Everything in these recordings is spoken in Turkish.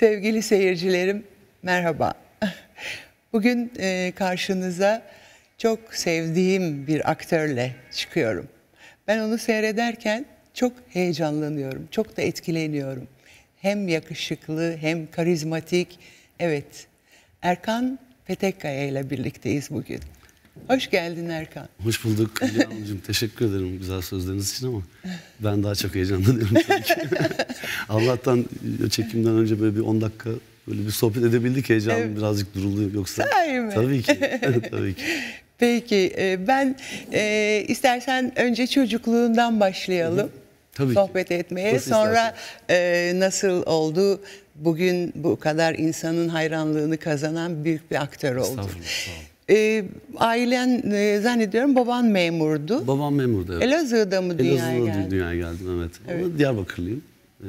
Sevgili seyircilerim merhaba. Bugün e, karşınıza çok sevdiğim bir aktörle çıkıyorum. Ben onu seyrederken çok heyecanlanıyorum, çok da etkileniyorum. Hem yakışıklı hem karizmatik. Evet, Erkan Petekkaya ile birlikteyiz bugün. Hoş geldin Erkan. Hoş bulduk Hülya Teşekkür ederim güzel sözleriniz için ama ben daha çok heyecanlanıyorum tabii Allah'tan e, çekimden önce böyle bir 10 dakika böyle bir sohbet edebildik heyecanım evet. birazcık duruldu yoksa. Sahi mi? Tabii ki. tabii ki. Peki e, ben e, istersen önce çocukluğundan başlayalım. Tabii sohbet ki. etmeye. Nasıl Sonra e, nasıl oldu? Bugün bu kadar insanın hayranlığını kazanan büyük bir aktör oldu. Estağfurullah. E, ailen e, zannediyorum baban memurdu. Babam memurdu evet. Elazığ'da mı dünyaya Elazığ'da geldin? dünyaya geldim evet. evet. Ama Diyarbakırlıyım. Ee,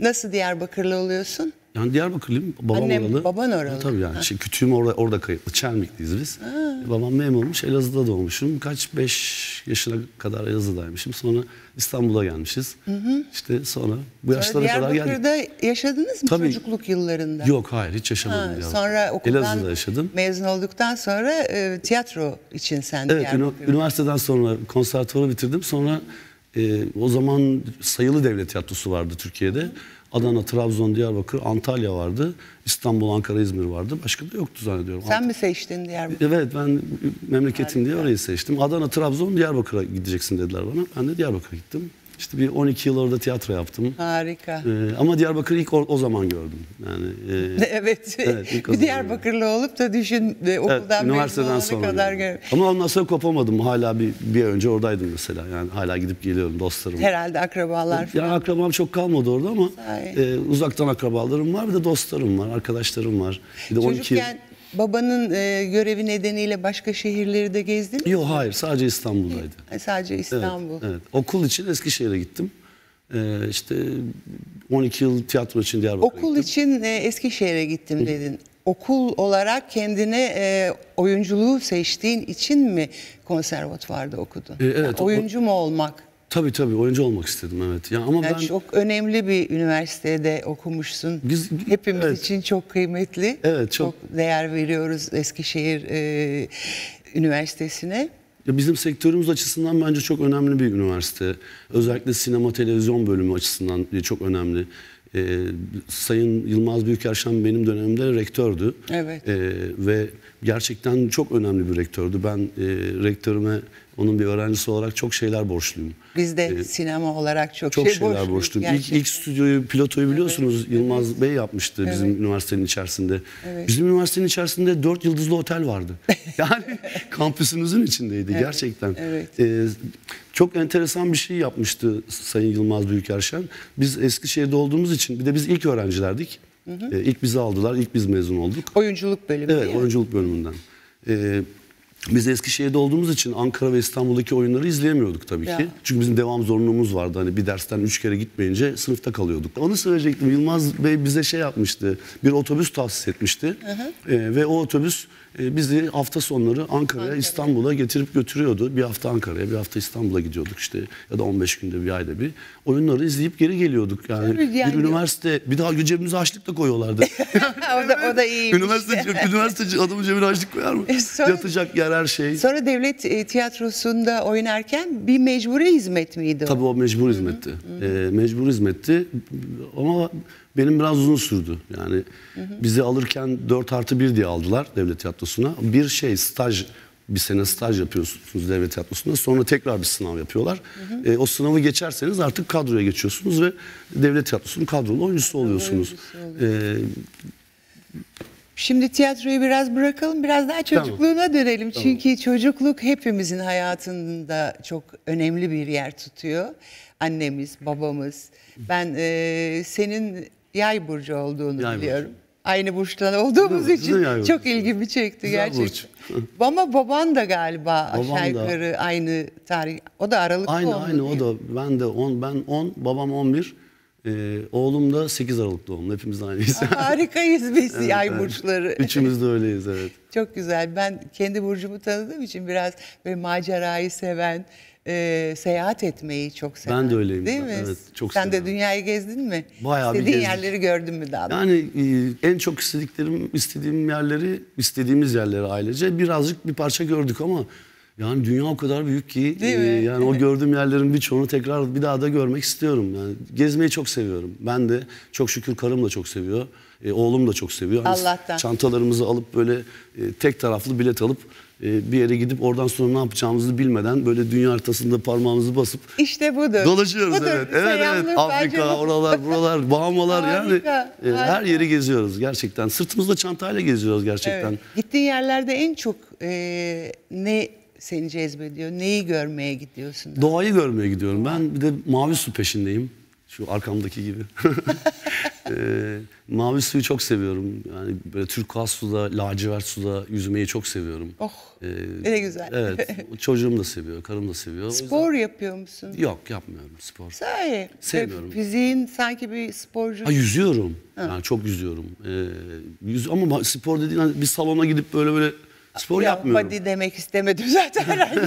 Nasıl Diyarbakırlı oluyorsun? Yani Diyarbakırlıyım. Babam Annem, oralı. baban oralı. Ha, tabii yani. Şey, kütüğüm orada, orada kayıtlı. Çelmikliyiz biz. Ha. Babam memurmuş. Elazığ'da doğmuşum. Kaç beş yaşına kadar Elazığ'daymışım. Sonra İstanbul'a gelmişiz. Hı hı. İşte sonra bu yaşlara sonra kadar geldik. Diyarbakır'da yaşadınız mı Tabii, çocukluk yıllarında? Yok hayır hiç yaşamadım. Ha, sonra okuldan yaşadım. mezun olduktan sonra e, tiyatro için sen Evet üniversiteden sonra konservatuvarı bitirdim. Sonra e, o zaman sayılı devlet tiyatrosu vardı Türkiye'de. Hı. Adana, Trabzon, Diyarbakır, Antalya vardı. İstanbul, Ankara, İzmir vardı. Başka da yoktu zannediyorum. Sen mi seçtin Diyarbakır? Evet ben memleketim diye orayı seçtim. Adana, Trabzon, Diyarbakır'a gideceksin dediler bana. Ben de Diyarbakır'a gittim. İşte bir 12 yıl orada tiyatro yaptım. Harika. Ee, ama Diyarbakır'ı ilk o, o zaman gördüm. Yani e, evet. evet bir Diyarbakırlı gördüm. olup da düşün e, okuldan evet, üniversiteden sonra kadar gördüm. Ama ondan sonra kopamadım. Hala bir bir önce oradaydım mesela. Yani hala gidip geliyorum dostlarım. Herhalde akrabalar falan. Yani akrabam çok kalmadı orada ama e, uzaktan akrabalarım var bir de dostlarım var, arkadaşlarım var. Bir de Çocukken 12 yıl babanın e, görevi nedeniyle başka şehirleri de gezdin mi? Yok hayır sadece İstanbul'daydı. E, sadece İstanbul. Evet, evet. Okul için Eskişehir'e gittim. Ee, işte 12 yıl tiyatro için Diyarbakır'a Okul gittim. için e, Eskişehir'e gittim Hı. dedin. Okul olarak kendine e, oyunculuğu seçtiğin için mi konservatuvarda okudun? Ee, evet. Yani oyuncu mu olmak? Tabii tabii oyuncu olmak istedim evet. Ya ama yani ben çok önemli bir üniversitede okumuşsun. Biz hepimiz evet. için çok kıymetli. Evet çok, çok değer veriyoruz Eskişehir e, Üniversitesi'ne. Ya bizim sektörümüz açısından bence çok önemli bir üniversite. Özellikle sinema televizyon bölümü açısından çok önemli. Ee, Sayın Yılmaz Büyükerşen benim dönemimde rektördü. Evet. Ee, ve gerçekten çok önemli bir rektördü. Ben e, rektörüme onun bir öğrencisi olarak çok şeyler borçluyum. Biz de ee, sinema olarak çok, çok şey şeyler borçluyuz. borçluyum. İlk, ilk stüdyoyu, pilotoyu biliyorsunuz evet. Yılmaz Bey yapmıştı evet. bizim üniversitenin içerisinde. Evet. Bizim üniversitenin içerisinde dört yıldızlı otel vardı. Yani kampüsümüzün içindeydi evet. gerçekten. Evet. Ee, çok enteresan bir şey yapmıştı Sayın Yılmaz Büyükerşen. Biz Eskişehir'de olduğumuz için bir de biz ilk öğrencilerdik. Hı hı. Ee, ilk bizi aldılar, ilk biz mezun olduk. Oyunculuk bölümü. Evet, oyunculuk bölümünden. Ee, biz Eskişehir'de olduğumuz için Ankara ve İstanbul'daki oyunları izleyemiyorduk tabii ya. ki. Çünkü bizim devam zorunluluğumuz vardı. Hani bir dersten üç kere gitmeyince sınıfta kalıyorduk. Onu söyleyecektim. Yılmaz Bey bize şey yapmıştı. Bir otobüs tahsis etmişti. Ee, ve o otobüs e, bizi hafta sonları Ankara'ya, İstanbul'a getirip götürüyordu. Bir hafta Ankara'ya, bir hafta İstanbul'a gidiyorduk işte ya da 15 günde bir ayda bir. Oyunları izleyip geri geliyorduk yani. yani. Bir üniversite, bir daha cebimize açlık da koyuyorlardı. o, da, o da iyi. Üniversite, işte. üniversite adamın cebine açlık koyar mı? E, sonra, Yatacak yer her şey. Sonra devlet e, tiyatrosunda oynarken bir mecburi hizmet miydi o? Tabii o mecbur hizmetti. Hı hı. E, mecbur hizmetti ama benim biraz uzun sürdü. Yani hı hı. bizi alırken 4 artı 1 diye aldılar devlet tiyatrosuna. Bir şey staj bir sene staj yapıyorsunuz devlet tiyatrosunda. Sonra tekrar bir sınav yapıyorlar. Hı hı. E, o sınavı geçerseniz artık kadroya geçiyorsunuz ve devlet tiyatrosunun kadrolu oyuncusu oluyorsunuz. E, Şimdi tiyatroyu biraz bırakalım, biraz daha çocukluğuna tamam. dönelim. Tamam. Çünkü çocukluk hepimizin hayatında çok önemli bir yer tutuyor. Annemiz, babamız. Ben e, senin yay burcu olduğunu yay biliyorum. Burcu. Aynı burçtan olduğumuz Değil için çok ilgimi çekti Güzel gerçekten. Burç. Ama baban da galiba babam aşağı yukarı da. aynı tarih. O da Aralık'ta Aynı oldu aynı o da. Ben de 10 ben 10, babam 11. Ee, oğlum da 8 Aralık doğumlu. Hepimiz de aynıyız. Harikayız biz evet, yay burçları. Üçümüz de öyleyiz evet. Çok güzel. Ben kendi burcumu tanıdığım için biraz böyle macerayı seven, e, seyahat etmeyi çok seviyorum. Ben de öyleyim. Değil mi? Evet, çok Sen severim. de dünyayı gezdin mi? Bayağı İstediğin bir yerleri gördün mü daha? Yani e, en çok istediklerim, istediğim yerleri, istediğimiz yerleri ailece birazcık bir parça gördük ama yani dünya o kadar büyük ki e, yani Değil o mi? gördüğüm yerlerin birçoğunu tekrar bir daha da görmek istiyorum. Yani gezmeyi çok seviyorum. Ben de çok şükür karım da çok seviyor. E, oğlum da çok seviyor. Hani Allah'tan. Çantalarımızı alıp böyle e, tek taraflı bilet alıp e, bir yere gidip oradan sonra ne yapacağımızı bilmeden böyle dünya haritasında parmağımızı basıp işte budur. dolaşıyoruz budur. evet. Evet evet Afrika oralar buralar Bahamalar harika, yani harika. E, her yeri geziyoruz gerçekten. Sırtımızda çantayla geziyoruz gerçekten. Evet. Gittiğin yerlerde en çok e, ne seni cezbediyor? Neyi görmeye gidiyorsun? Doğayı görmeye gidiyorum. Ben bir de mavi su peşindeyim. Şu arkamdaki gibi. e, mavi suyu çok seviyorum. Yani böyle turkuaz suda, lacivert suda yüzmeyi çok seviyorum. Oh, e, ne güzel. Evet, çocuğum da seviyor, karım da seviyor. Spor yüzden... yapıyor musun? Yok, yapmıyorum spor. Sahi? Sevmiyorum. Fiziğin sanki bir sporcu... Ha, yüzüyorum. Ha. Yani çok yüzüyorum. E, yüz... Ama spor dediğin hani bir salona gidip böyle böyle Spor ya, yapmıyorum. Body demek istemedim zaten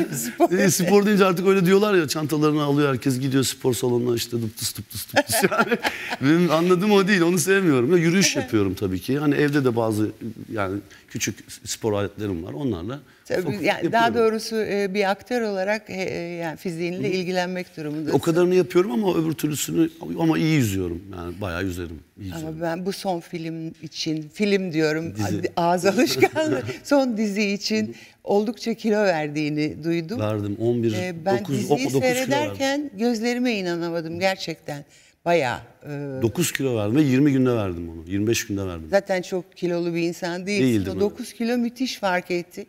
spor. e, spor deyince artık öyle diyorlar ya çantalarını alıyor herkes gidiyor spor salonuna işte dıptıs dıptıs dıptıs yani. Benim anladığım o değil onu sevmiyorum. Ya, yürüyüş yapıyorum tabii ki. Hani evde de bazı yani küçük spor aletlerim var onlarla Tabii, yani daha doğrusu e, bir aktör olarak e, e, yani fiziğinle Hı. ilgilenmek durumundasın. O kadarını yapıyorum ama öbür türlüsünü ama iyi yüzüyorum. Yani bayağı yüzerim. Iyi ama yüzerim. ben bu son film için, film diyorum dizi. ağız alışkanlığı, son dizi için oldukça kilo verdiğini duydum. Verdim 11, ee, ben 9, diziyi 9 seyrederken gözlerime inanamadım gerçekten. Bayağı. E... 9 kilo verdim ve 20 günde verdim onu. 25 günde verdim. Zaten çok kilolu bir insan değilsin. Değildim o 9 öyle. kilo müthiş fark etti.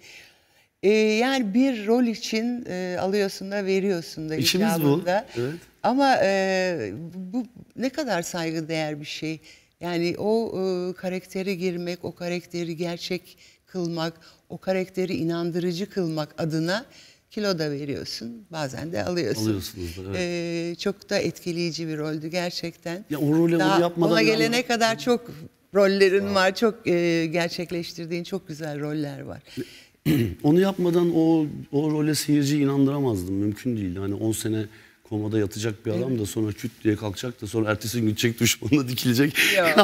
E, yani bir rol için e, alıyorsun da veriyorsun da. İşimiz bu. Evet. Ama e, bu ne kadar saygıdeğer bir şey. Yani o e, karaktere girmek, o karakteri gerçek kılmak, o karakteri inandırıcı kılmak adına kilo da veriyorsun. Bazen de alıyorsun. Alıyorsunuz da, evet. Ee, çok da etkileyici bir roldü gerçekten. Ya o rolü Daha onu yapmadan... Ona gelene yani... kadar çok rollerin Aa. var. Çok e, gerçekleştirdiğin çok güzel roller var. Onu yapmadan o, o role seyirci inandıramazdım. Mümkün değil. Hani 10 sene komada yatacak bir adam da sonra küt diye kalkacak da sonra ertesi gün gidecek düşmanına dikilecek. yani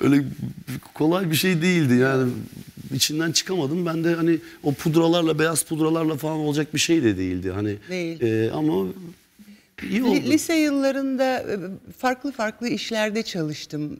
öyle kolay bir şey değildi yani içinden çıkamadım. Ben de hani o pudralarla beyaz pudralarla falan olacak bir şey de değildi hani. Değil. E, ama iyi oldu. Lise yıllarında e, farklı farklı işlerde çalıştım.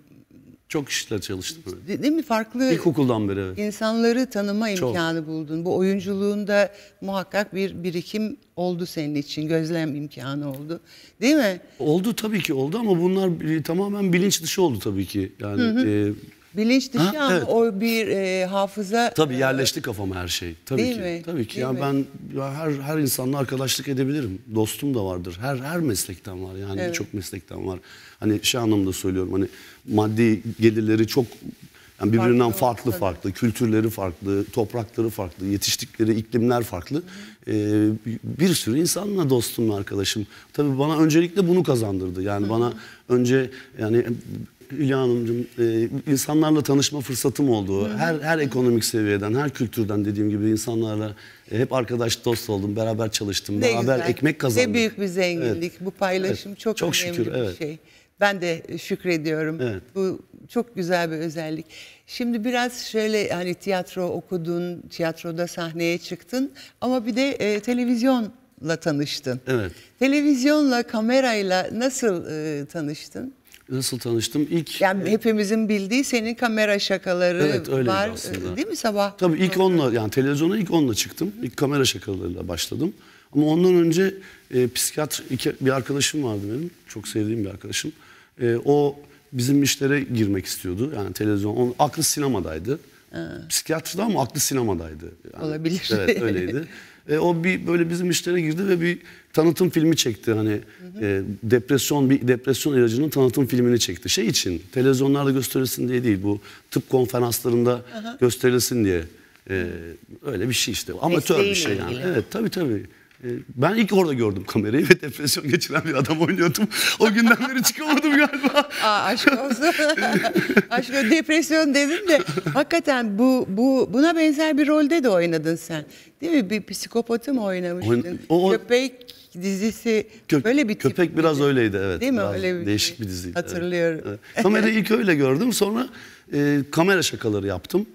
Çok kişiler çalıştık değil mi? Farklı okuldan beri evet. insanları tanıma imkanı Çok. buldun. Bu oyunculuğunda muhakkak bir birikim oldu senin için. Gözlem imkanı oldu. Değil mi? Oldu tabii ki oldu ama bunlar e, tamamen bilinç dışı oldu tabii ki. Yani hı hı. E, Bilinç dışı ha, ama evet. o bir e, hafıza. Tabii e, yerleşti kafama her şey. Tabii Değil ki. Mi? Tabii ki. Değil yani mi? ben ya her her insanla arkadaşlık edebilirim. Dostum da vardır. Her her meslekten var. Yani evet. çok meslekten var. Hani şey anlamda söylüyorum. Hani maddi gelirleri çok yani birbirinden farklı farklı, farklı, kültürleri farklı, toprakları farklı, yetiştikleri iklimler farklı. Ee, bir sürü insanla dostum, arkadaşım. Tabii bana öncelikle bunu kazandırdı. Yani Hı. bana önce yani Hülya Hanımcığım e, insanlarla tanışma fırsatım oldu. Hı. Her her ekonomik seviyeden, her kültürden dediğim gibi insanlarla e, hep arkadaş dost oldum. Beraber çalıştım, ne beraber güzel. ekmek kazandım. Ne büyük bir zenginlik. Evet. Bu paylaşım evet. çok, çok önemli şükür, bir evet. şey. Ben de şükrediyorum. Evet. Bu çok güzel bir özellik. Şimdi biraz şöyle hani tiyatro okudun, tiyatroda sahneye çıktın ama bir de e, televizyonla tanıştın. Evet. Televizyonla, kamerayla nasıl e, tanıştın? nasıl tanıştım? İlk Yani e, hepimizin bildiği senin kamera şakaları Evet, öyleydi var aslında. değil mi sabah? Tabii ilk onunla yani televizyona ilk onunla çıktım. İlk kamera şakalarıyla başladım. Ama ondan önce e, psikiyatr iki, bir arkadaşım vardı benim. Çok sevdiğim bir arkadaşım. E, o bizim işlere girmek istiyordu. Yani televizyon onun aklı sinemadaydı. Psikiyatrdı ama aklı sinemadaydı. Yani, Olabilir. Evet öyleydi. E, o bir böyle bizim işlere girdi ve bir tanıtım filmi çekti. Hani hı hı. E, depresyon bir depresyon ilacının tanıtım filmini çekti. Şey için televizyonlarda gösterilsin diye değil bu tıp konferanslarında hı hı. gösterilsin diye. E, öyle bir şey işte. Amatör Mesleğiyle bir şey yani. Ilgili. Evet tabii tabii. Ee, ben ilk orada gördüm kamerayı ve depresyon geçiren bir adam oynuyordum. O günden beri çıkamadım galiba. Aa, aşk olsun. aşk olsun. Depresyon dedin de hakikaten bu, bu buna benzer bir rolde de oynadın sen. Değil mi? Bir psikopatı mı oynamıştın? O, o, Köpek dizisi Kö böyle bir Köpek tip biraz miydi? öyleydi evet. Değil mi? Öyle bir değişik şey bir diziydi. Hatırlıyorum. evet. Kamerayı ilk öyle gördüm. Sonra e, kamera şakaları yaptım.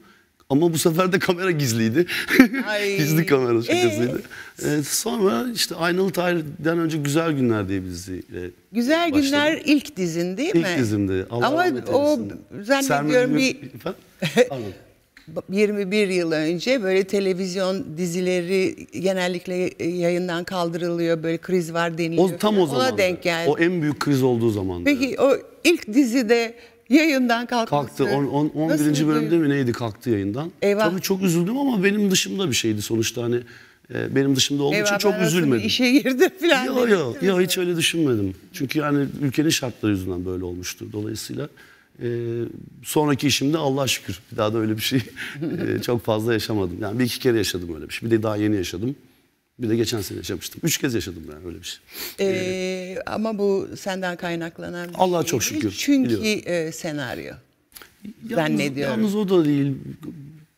Ama bu sefer de kamera gizliydi. Gizli kamera ee? şakasıydı. Ee? Ee, sonra işte Aynalı Tahir'den önce Güzel Günler diye bir diziyle Güzel başladım. Günler ilk dizin değil mi? İlk dizimdi. Allah Ama o zannediyorum bir... Efendim? 21 yıl önce böyle televizyon dizileri genellikle e, yayından kaldırılıyor. Böyle kriz var deniliyor. O, tam o zaman. Ona denk geldi. O en büyük kriz olduğu zaman. Peki o ilk dizide yayından kalkmıştı. kalktı. On on 11. bölümde mi neydi kalktı yayından. Eyvah. Tabii çok üzüldüm ama benim dışımda bir şeydi sonuçta hani e, benim dışımda olduğu Eyvah, için çok üzülmedim. işe girdi falan. Yok yok yo, hiç öyle düşünmedim. Çünkü yani ülkenin şartları yüzünden böyle olmuştu. Dolayısıyla e, sonraki işimde Allah şükür bir daha da öyle bir şey e, çok fazla yaşamadım. Yani bir iki kere yaşadım öyle bir şey. Bir de daha yeni yaşadım. Bir de geçen sene yaşamıştım. Üç kez yaşadım ben öyle bir şey. Ee, ee, ama bu senden kaynaklanan bir Allah'a şey çok şükür. Çünkü biliyorum. e, senaryo. Yalnız, zannediyorum. Yalnız o da değil.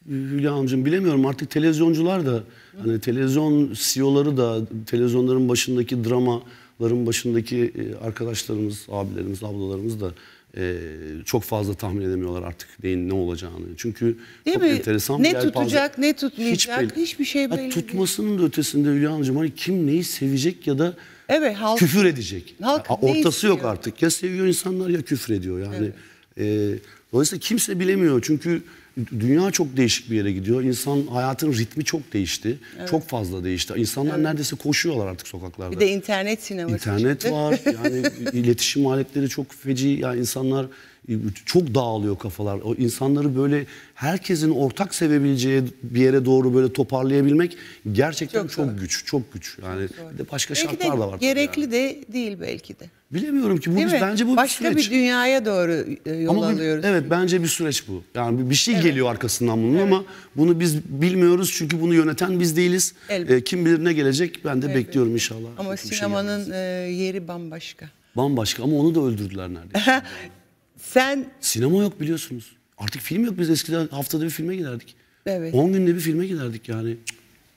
Hülya amcım bilemiyorum artık televizyoncular da hani televizyon CEO'ları da televizyonların başındaki dramaların başındaki e, arkadaşlarımız, abilerimiz, ablalarımız da e, çok fazla tahmin edemiyorlar artık neyin ne olacağını. Çünkü değil çok mi? enteresan ne bir Ne tutacak ne tutmayacak Hiç belli, hiçbir şey belli ha, Tutmasının değil. ötesinde Hülya Hanımcığım hani kim neyi sevecek ya da evet, halk, küfür edecek. Halk ya, ortası yok artık ya seviyor insanlar ya küfür ediyor yani. Evet. E, dolayısıyla kimse bilemiyor çünkü dünya çok değişik bir yere gidiyor. İnsan hayatın ritmi çok değişti. Evet. Çok fazla değişti. İnsanlar evet. neredeyse koşuyorlar artık sokaklarda. Bir de internet sineması. İnternet çıktı. var. Yani iletişim aletleri çok feci. Yani insanlar çok dağılıyor kafalar. O insanları böyle herkesin ortak sevebileceği bir yere doğru böyle toparlayabilmek gerçekten çok, çok güç, çok güç. Yani çok bir de başka belki şartlar de da var. Gerekli yani. de değil belki de. Bilemiyorum ki bu biz, bence bu başka bir, süreç. bir dünyaya doğru e, yol ama alıyoruz. Bir, evet bence bir süreç bu. Yani bir şey evet. geliyor arkasından bunun evet. ama bunu biz bilmiyoruz çünkü bunu yöneten biz değiliz. Elbette. E, kim bilir ne gelecek ben de Elbette. bekliyorum inşallah. Ama sinemanın şey yeri bambaşka. Bambaşka ama onu da öldürdüler neredeyse. Sen Sinema yok biliyorsunuz. Artık film yok biz eskiden haftada bir filme giderdik. Evet. 10 günde bir filme giderdik yani.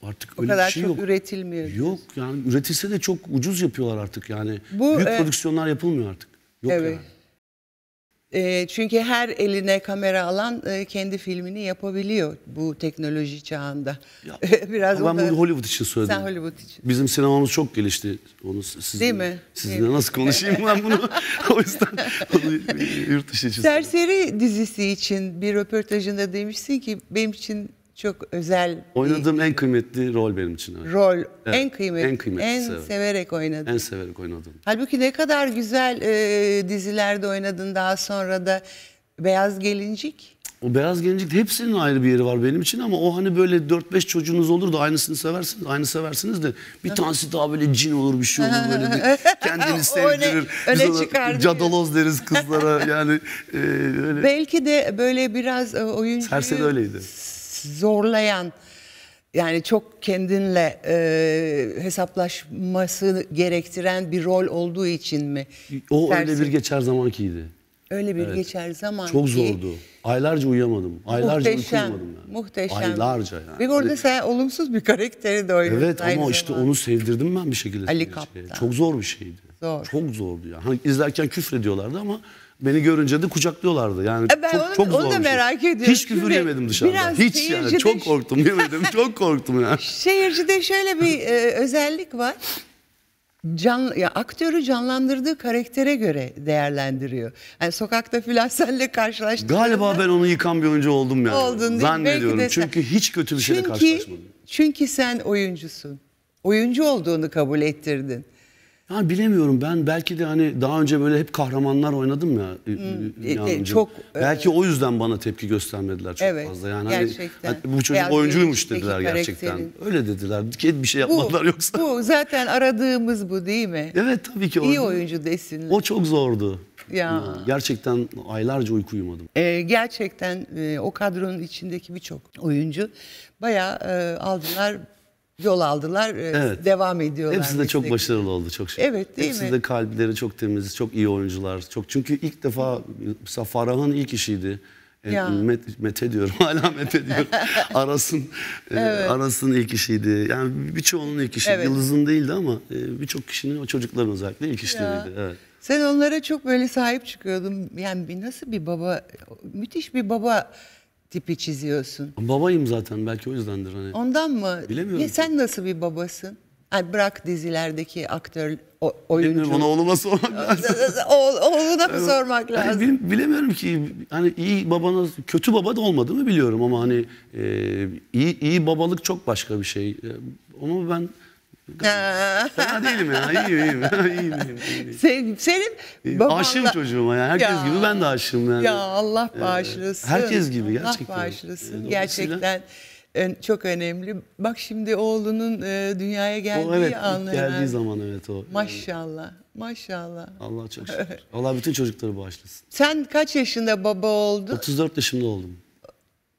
Artık o öyle kadar bir şey çok yok. üretilmiyor. Yok yani üretilse de çok ucuz yapıyorlar artık yani. Bu, Büyük e- prodüksiyonlar yapılmıyor artık. Yok evet. yani. E, çünkü her eline kamera alan e, kendi filmini yapabiliyor bu teknoloji çağında. Ya, Biraz ama ben bunu Hollywood için söyledim. Sen Hollywood için. Bizim sinemamız çok gelişti. Onu sizinle, Değil mi? Sizinle Değil nasıl mi? konuşayım ben bunu? o yüzden onu yurt dışı için. Serseri dizisi için bir röportajında demişsin ki benim için çok özel. Oynadığım bir, en kıymetli rol benim için. Evet. Rol evet, en kıymetli. En kıymetli. En severek, severek oynadın. En severek oynadım. Halbuki ne kadar güzel e, dizilerde oynadın daha sonra da Beyaz Gelincik. O Beyaz Gelincik hepsinin ayrı bir yeri var benim için ama o hani böyle 4-5 çocuğunuz olur da aynısını seversiniz, aynı seversiniz de bir tanesi daha böyle cin olur bir şey olur böyle bir kendini sevdirir. öne, öne çıkar. Cadaloz deriz kızlara yani. E, öyle. Belki de böyle biraz e, oyuncu Serseri öyleydi zorlayan yani çok kendinle e, hesaplaşması gerektiren bir rol olduğu için mi? O dersin? öyle bir geçer zamankiydi. Öyle bir evet. geçer zaman Çok zordu. Aylarca uyuyamadım. Aylarca muhteşem, uyuyamadım. Yani. Muhteşem. Aylarca yani. Bir orada sen olumsuz bir karakteri de oynadın. Evet ama zaman. işte onu sevdirdim ben bir şekilde. Ali Kaptan. Çok zor bir şeydi. Zor. Çok zordu ya. Yani. Hani izlerken küfrediyorlardı ama Beni görünce de kucaklıyorlardı. Yani e ben çok, onu, çok onu da merak ediyorum. Hiç küfür Şimdi yemedim dışarıda. Hiç yani çok korktum yemedim. çok korktum yani. Seyircide şöyle bir e, özellik var. Can, ya aktörü canlandırdığı karaktere göre değerlendiriyor. Yani sokakta Fülasel'le karşılaştığında... Galiba ben onu yıkan bir oyuncu oldum yani. Oldun değil Zannediyorum. Sen... Çünkü hiç kötü bir şeyle çünkü, karşılaşmadım. Çünkü sen oyuncusun. Oyuncu olduğunu kabul ettirdin. Yani bilemiyorum ben belki de hani daha önce böyle hep kahramanlar oynadım ya. Hmm, e, e çok e, belki e, o yüzden bana tepki göstermediler çok evet, fazla. Yani hani gerçekten. Hani, bu çocuk oyuncuymuş dediler gerçekten. Öyle dediler. Bir şey yapmadılar bu, yoksa. Bu zaten aradığımız bu değil mi? Evet tabii ki. İyi o, oyuncu desinler. O çok zordu. ya. Gerçekten aylarca uyku uyumadım. Ee, gerçekten e, o kadronun içindeki birçok oyuncu bayağı e, aldılar yol aldılar. E, evet. Devam ediyorlar. Hepsi de çok başarılı oldu çok şey. Evet değil Hepsi mi? de kalpleri çok temiz, çok iyi oyuncular. Çok çünkü ilk defa mesela Farah'ın ilk işiydi. E, ya. Met, Mete diyorum hala Mete diyorum. Aras'ın e, evet. Aras'ın ilk işiydi. Yani birçoğunun ilk işi. Evet. Yıldız'ın değildi ama birçok kişinin o çocukların özellikle ilk işleriydi. Evet. Sen onlara çok böyle sahip çıkıyordun. Yani bir nasıl bir baba müthiş bir baba tipi çiziyorsun. Babayım zaten belki o yüzdendir hani. Ondan mı? Bilemiyorum. Ya sen nasıl bir babasın? Yani bırak dizilerdeki aktör, o, oyuncu. Bilmiyorum ona oğluma sormak lazım. oğluna mı sormak lazım? Yani, bilemiyorum ki hani iyi babanız, kötü baba da olmadı mı biliyorum ama hani e, iyi, iyi babalık çok başka bir şey. E, onu ben ee. Fena değilim ya. İyiyim iyiyim. iyiyim, iyiyim, iyiyim. Senin, senin babanla... Aşığım çocuğuma ya. Herkes ya, gibi ben de aşığım yani. Ya Allah ee, bağışlasın. Ee, herkes gibi gerçekten. Allah bağışlasın. Ee, gerçekten çok önemli. Bak şimdi oğlunun e, dünyaya geldiği evet, anı. Geldiği zaman evet o. Maşallah. Maşallah. Allah çok şükür. Allah bütün çocukları bağışlasın. Sen kaç yaşında baba oldun? 34 yaşında oldum.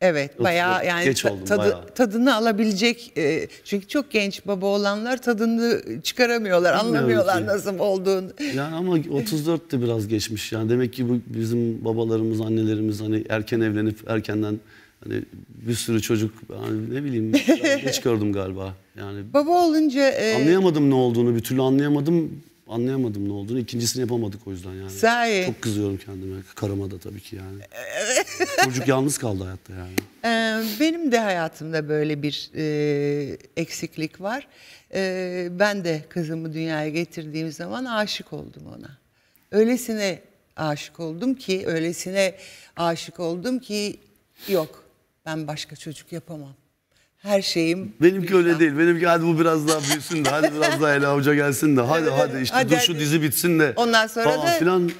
Evet Yok, bayağı yani geç oldum, tadı, bayağı. tadını alabilecek e, çünkü çok genç baba olanlar tadını çıkaramıyorlar Bilmiyorum anlamıyorlar ki. nasıl olduğunu. Yani ama 34 de biraz geçmiş yani demek ki bu bizim babalarımız annelerimiz hani erken evlenip erkenden hani bir sürü çocuk hani ne bileyim geç gördüm galiba yani. Baba olunca. E... Anlayamadım ne olduğunu bir türlü anlayamadım anlayamadım ne olduğunu. İkincisini yapamadık o yüzden yani. Sahi. Çok kızıyorum kendime. Karıma da tabii ki yani. Çocuk yalnız kaldı hayatta yani. Ee, benim de hayatımda böyle bir e, eksiklik var. E, ben de kızımı dünyaya getirdiğim zaman aşık oldum ona. Öylesine aşık oldum ki, öylesine aşık oldum ki yok ben başka çocuk yapamam her şeyim. Benimki öyle değil. Benimki hadi bu biraz daha büyüsün de hadi biraz daha Ela Hoca gelsin de hadi hadi işte hadi, dur şu dizi bitsin de. Ondan sonra falan da filan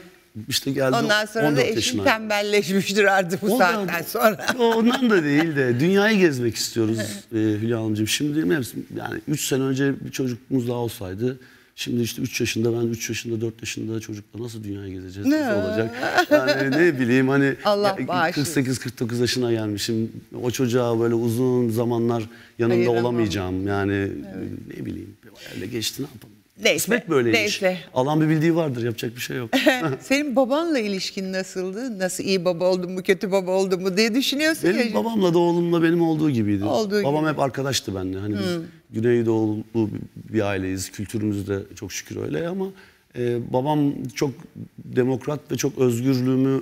işte geldi. Ondan sonra da eşim tembelleşmiştir artık bu ondan, saatten sonra. ondan da değil de dünyayı gezmek istiyoruz e, Hülya Hanımcığım. Şimdi değil mi? yani 3 sene önce bir çocukumuz daha olsaydı Şimdi işte 3 yaşında ben 3 yaşında 4 yaşında çocukla nasıl dünyayı gezeceğiz ne? nasıl olacak? Yani ne bileyim hani 48-49 yaşına gelmişim. O çocuğa böyle uzun zamanlar yanında Hayır, olamayacağım. Yani evet. ne bileyim bir geçti ne yapalım. Neyse. Kısmet böyleymiş. Neyse. Allah'ın bir bildiği vardır yapacak bir şey yok. Senin babanla ilişkin nasıldı? Nasıl iyi baba oldun mu kötü baba oldun mu diye düşünüyorsun benim ya. Benim babamla da oğlumla benim olduğu gibiydi. Olduğu Babam gibi. hep arkadaştı benimle. Hani hmm. biz Güneydoğulu bir aileyiz. Kültürümüz de çok şükür öyle ama e, babam çok demokrat ve çok özgürlüğümü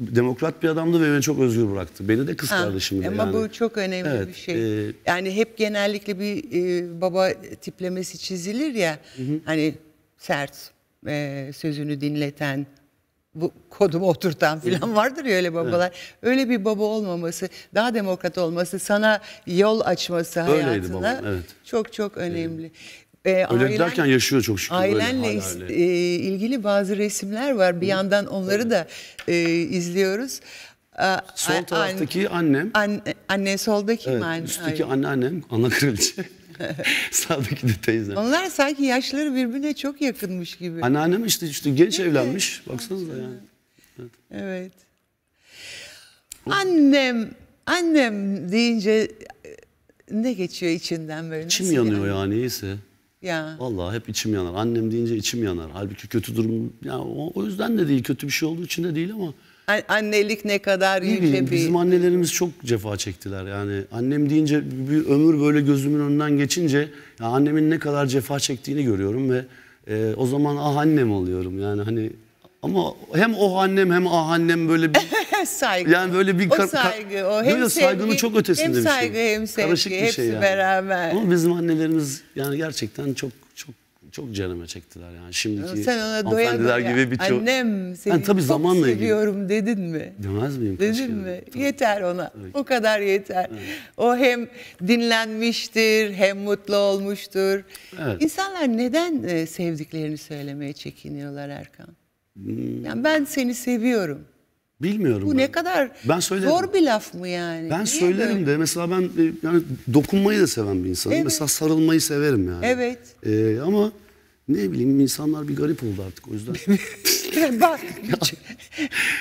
demokrat bir adamdı ve beni çok özgür bıraktı. Beni de kız ha, kardeşim Ama yani. bu çok önemli evet, bir şey. E, yani hep genellikle bir e, baba tiplemesi çizilir ya. Hı. Hani sert, e, sözünü dinleten, bu kodumu oturtan e, falan vardır ya öyle babalar. Evet. Öyle bir baba olmaması, daha demokrat olması, sana yol açması hayatına Öyleydi babam, evet. çok çok e, önemli. Evet. E, Öyle ailen, derken yaşıyor çok şükür. Ailenle is- e, ilgili bazı resimler var. Bir Hı. yandan onları Hı. da e, izliyoruz. Sol taraftaki an, annem. An, anne soldaki evet, mi anne? Üstteki Hayır. anneannem, ana kraliçe. Sağdaki de teyzem. Onlar sanki yaşları birbirine çok yakınmış gibi. Anneannem işte işte genç Değil evlenmiş. Mi? Baksanıza yani. Evet. evet. Annem, annem deyince e, ne geçiyor içinden böyle? İçim yanıyor yani, yani iyiyse. Ya. Vallahi hep içim yanar. Annem deyince içim yanar. Halbuki kötü durum ya o, o yüzden de değil. Kötü bir şey olduğu için de değil ama An annelik ne kadar yüce bir... Bizim annelerimiz çok cefa çektiler. Yani annem deyince bir ömür böyle gözümün önünden geçince ya annemin ne kadar cefa çektiğini görüyorum ve e, o zaman ah annem oluyorum. Yani hani ama hem o annem hem ah annem böyle bir saygı. Yani böyle bir o saygı o hem böyle saygının çok ötesinde bir şey. Hem saygı hem sevgi Karışık bir hepsi şey yani. beraber. Ama bizim annelerimiz yani gerçekten çok çok çok canıma çektiler yani şimdiki Sen ona doya gibi bir çok. Annem seni yani tabii çok seviyorum ilgili. dedin mi? Demez miyim? Dedin mi? Tabii. Yeter ona. Evet. O kadar yeter. Evet. O hem dinlenmiştir hem mutlu olmuştur. Evet. İnsanlar neden e, sevdiklerini söylemeye çekiniyorlar Erkan? Hmm. Yani ben seni seviyorum. Bilmiyorum. Bu ben. ne kadar ben zor bir laf mı yani? Ben Niye söylerim böyle? de mesela ben e, yani dokunmayı da seven bir insanım. Evet. Mesela sarılmayı severim yani. Evet. Ee, ama ne bileyim insanlar bir garip oldu artık o yüzden. Bak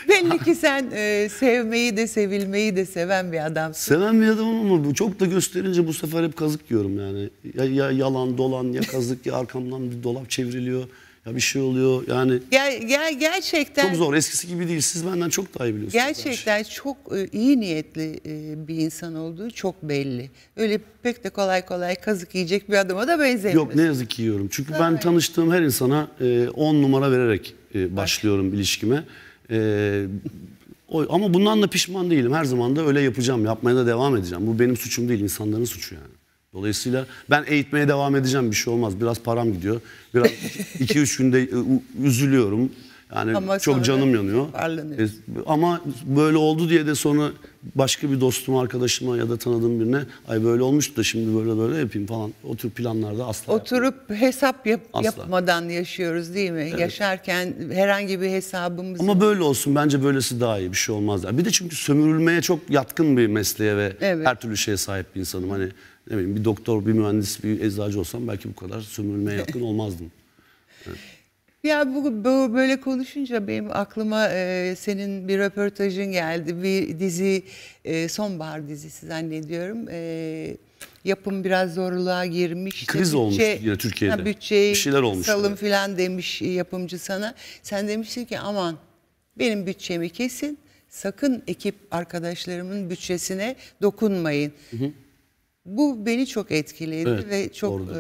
belli ki sen e, sevmeyi de sevilmeyi de seven bir adamsın. Seven bir adamım ama bu çok da gösterince bu sefer hep kazık yiyorum yani. Ya, ya yalan dolan ya kazık ya arkamdan bir dolap çevriliyor. Ya bir şey oluyor yani. Ger ger gerçekten. Çok zor eskisi gibi değil siz benden çok daha iyi biliyorsunuz. Gerçekten çok e, iyi niyetli e, bir insan olduğu çok belli. Öyle pek de kolay kolay kazık yiyecek bir adama da benzemiyor. Yok ne yazık ki yiyorum. Çünkü Tabii. ben tanıştığım her insana 10 e, numara vererek başlıyorum Bak. ilişkime. Ama bundan da pişman değilim. Her zaman da öyle yapacağım. Yapmaya da devam edeceğim. Bu benim suçum değil insanların suçu yani. Dolayısıyla ben eğitmeye devam edeceğim bir şey olmaz. Biraz param gidiyor. Biraz 2-3 günde e, üzülüyorum. Yani ama çok canım yanıyor. E, ama böyle oldu diye de sonra başka bir dostum, arkadaşıma ya da tanıdığım birine ay böyle olmuştu da şimdi böyle böyle yapayım falan. O tür planlarda asla. Oturup yapmadım. hesap yap asla. yapmadan yaşıyoruz değil mi? Evet. Yaşarken herhangi bir hesabımız Ama yok. böyle olsun bence böylesi daha iyi bir şey olmaz. Bir de çünkü sömürülmeye çok yatkın bir mesleğe ve evet. her türlü şeye sahip bir insanım. Hani ne bileyim bir doktor, bir mühendis, bir eczacı olsam belki bu kadar sömürülmeye yakın olmazdım. Evet. Ya bu, bu böyle konuşunca benim aklıma e, senin bir röportajın geldi. Bir dizi, e, sonbahar dizisi zannediyorum. E, yapım biraz zorluğa girmiş. Kriz bütçe, olmuş yine Türkiye'de. Ha, bütçeyi bir şeyler olmuş. Salın yani. filan demiş yapımcı sana. Sen demiştin ki aman benim bütçemi kesin. Sakın ekip arkadaşlarımın bütçesine dokunmayın. Hı hı. Bu beni çok etkiledi evet, ve çok e,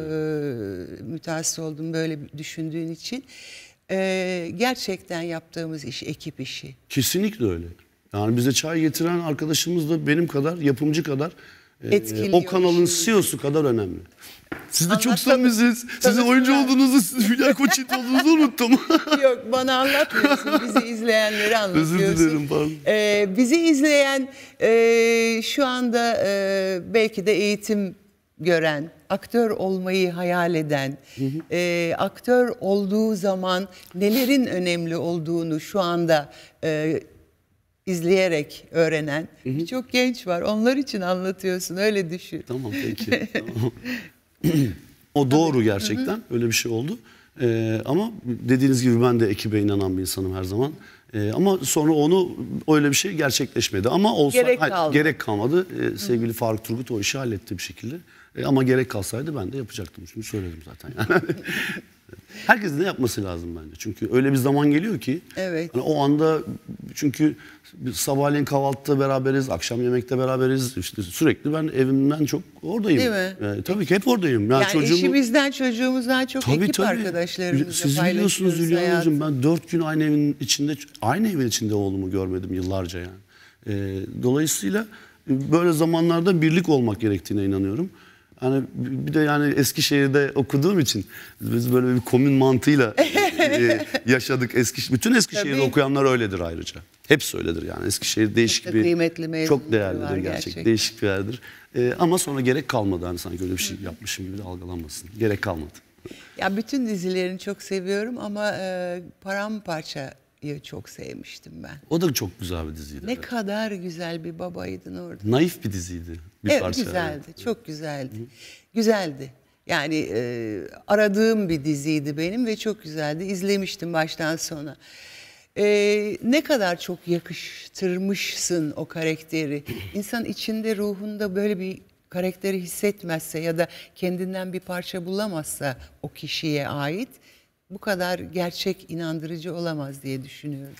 mütehassıs oldum böyle düşündüğün için. E, gerçekten yaptığımız iş ekip işi. Kesinlikle öyle. Yani bize çay getiren arkadaşımız da benim kadar, yapımcı kadar, e, o kanalın CEO'su kadar önemli. Siz de çok samimisiniz. Sizin oyuncu olduğunuzu, Hülya Koçit olduğunuzu unuttum. Yok bana anlatmıyorsun. Bizi izleyenleri anlatıyorsun. Özür dilerim pardon. Ee, bizi izleyen e, şu anda e, belki de eğitim gören, aktör olmayı hayal eden, e, aktör olduğu zaman nelerin önemli olduğunu şu anda e, izleyerek öğrenen birçok genç var. Onlar için anlatıyorsun öyle düşün. Tamam peki. tamam o doğru gerçekten. Öyle bir şey oldu. Ee, ama dediğiniz gibi ben de ekibe inanan bir insanım her zaman. Ee, ama sonra onu öyle bir şey gerçekleşmedi. Ama olsa gerek, hayır, gerek kalmadı. Ee, sevgili Hı. Faruk Turgut o işi halletti bir şekilde. Ee, ama gerek kalsaydı ben de yapacaktım. Şimdi söyledim zaten. Yani. Herkesin de yapması lazım bence. Çünkü öyle bir zaman geliyor ki. Evet. Hani o anda çünkü sabahleyin kahvaltıda beraberiz, akşam yemekte beraberiz. İşte sürekli ben evimden çok oradayım. Değil mi? Ee, tabii ki hep oradayım. Yani, yani çocuğumu... eşimizden, çocuğumuzdan çok tabii, ekip tabii. arkadaşlarımızla Siz biliyorsunuz Hülya Hanımcığım ben dört gün aynı evin içinde, aynı evin içinde oğlumu görmedim yıllarca yani. Ee, dolayısıyla böyle zamanlarda birlik olmak gerektiğine inanıyorum. Hani bir de yani Eskişehir'de okuduğum için biz böyle bir komün mantığıyla e, yaşadık. Eski, bütün Eskişehir'de Tabii. okuyanlar öyledir ayrıca. Hep söyledir yani. Eskişehir değişik çok bir, çok değerlidir gerçek. gerçekten. Değişik bir yerdir. E, ama sonra gerek kalmadı. Hani sanki öyle bir şey yapmışım gibi de algılanmasın. Gerek kalmadı. Ya bütün dizilerini çok seviyorum ama e, paramparça çok sevmiştim ben. O da çok güzel bir diziydi. Ne evet. kadar güzel bir babaydın orada. Naif bir diziydi bir evet, parça. Güzeldi, evet. çok güzeldi. Güzeldi. Yani e, aradığım bir diziydi benim ve çok güzeldi. İzlemiştim baştan sona. E, ne kadar çok yakıştırmışsın o karakteri. İnsan içinde, ruhunda böyle bir karakteri hissetmezse ya da kendinden bir parça bulamazsa o kişiye ait bu kadar gerçek, inandırıcı olamaz diye düşünüyorum.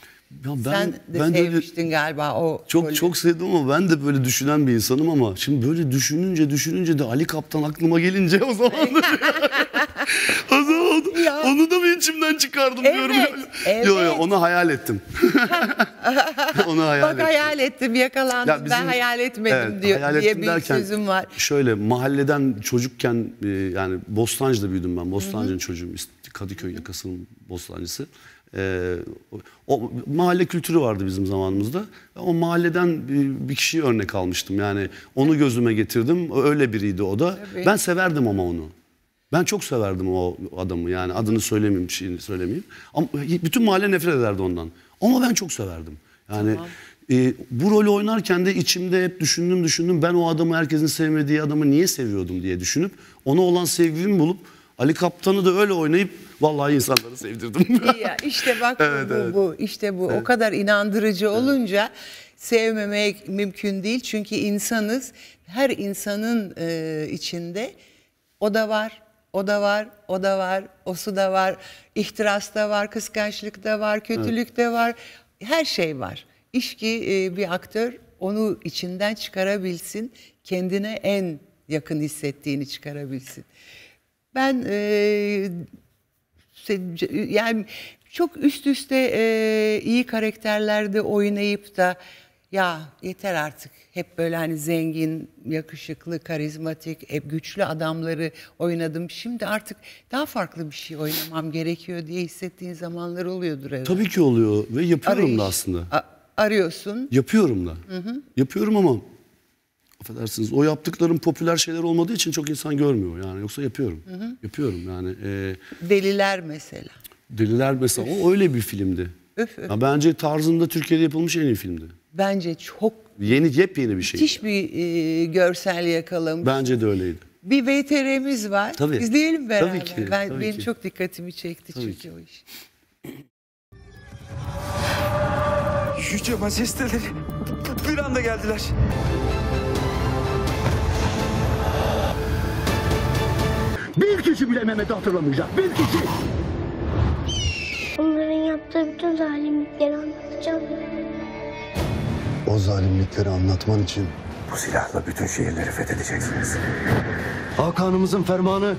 Ya ben, Sen de ben sevmiştin öyle, galiba o. Çok böyle... çok sevdim ama ben de böyle düşünen bir insanım ama şimdi böyle düşününce düşününce de Ali Kaptan aklıma gelince o zaman o zaman ya. onu da bir içimden çıkardım evet, diyorum. Evet. Yo, yo, onu hayal ettim. onu hayal Bak, ettim. hayal ettim yakalandım ya bizim, ben hayal etmedim evet, diyor, hayal diye bir derken, sözüm var. Şöyle mahalleden çocukken e, yani Bostancı'da büyüdüm ben. Bostancı'nın çocuğum Kadıköy yakasının Bostancısı. Ee, o mahalle kültürü vardı bizim zamanımızda. O mahalleden bir, bir kişiyi örnek almıştım. Yani onu gözüme getirdim. Öyle biriydi o da. Evet. Ben severdim ama onu. Ben çok severdim o adamı. Yani adını söylemeyeyim, şeyini söylemeyeyim. Ama bütün mahalle nefret ederdi ondan. Ama ben çok severdim. Yani tamam. e, bu rolü oynarken de içimde hep düşündüm düşündüm. Ben o adamı herkesin sevmediği adamı niye seviyordum diye düşünüp ona olan sevgimi bulup Ali Kaptan'ı da öyle oynayıp Vallahi insanları sevdirdim. İyi ya, işte bak evet, bu, evet. bu işte bu. Evet. O kadar inandırıcı olunca evet. sevmemek mümkün değil. Çünkü insanız. Her insanın e, içinde o da var, o da var, o da var, o su da var, ihtiras da var, kıskançlık da var, kötülük evet. de var. Her şey var. İş ki e, bir aktör onu içinden çıkarabilsin, kendine en yakın hissettiğini çıkarabilsin. Ben e, yani çok üst üste e, iyi karakterlerde oynayıp da ya yeter artık hep böyle hani zengin, yakışıklı, karizmatik, hep güçlü adamları oynadım. Şimdi artık daha farklı bir şey oynamam gerekiyor diye hissettiğin zamanlar oluyordur herhalde. Tabii ki oluyor ve yapıyorum Arayış, da aslında. arıyorsun. Yapıyorum da. Hı hı. Yapıyorum ama affedersiniz o yaptıklarım popüler şeyler olmadığı için çok insan görmüyor yani yoksa yapıyorum. Hı hı. Yapıyorum yani. E, Deliler mesela. Deliler mesela Üf. o öyle bir filmdi. Öf. üf. bence tarzında Türkiye'de yapılmış en iyi filmdi. Bence çok yeni yepyeni bir şey. Müthiş bir e, görsel yakalamış. Bence de öyleydi. Bir VTR'miz var. Tabii. İzleyelim beraber. Tabii ki. Ben, tabii benim ki. çok dikkatimi çekti tabii çünkü ki. o iş. Yüce majesteleri bir anda geldiler. Bir kişi bile Mehmet'i hatırlamayacak. Bir kişi. Onların yaptığı bütün zalimlikleri anlatacağım. O zalimlikleri anlatman için bu silahla bütün şehirleri fethedeceksiniz. Hakan'ımızın fermanı.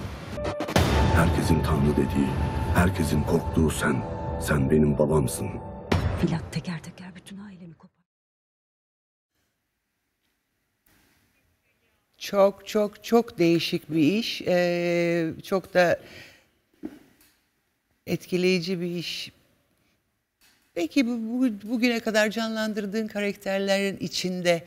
Herkesin tanrı dediği, herkesin korktuğu sen. Sen benim babamsın. Filat teker teker. Çok çok çok değişik bir iş. Ee, çok da etkileyici bir iş. Peki bu, bu, bugüne kadar canlandırdığın karakterlerin içinde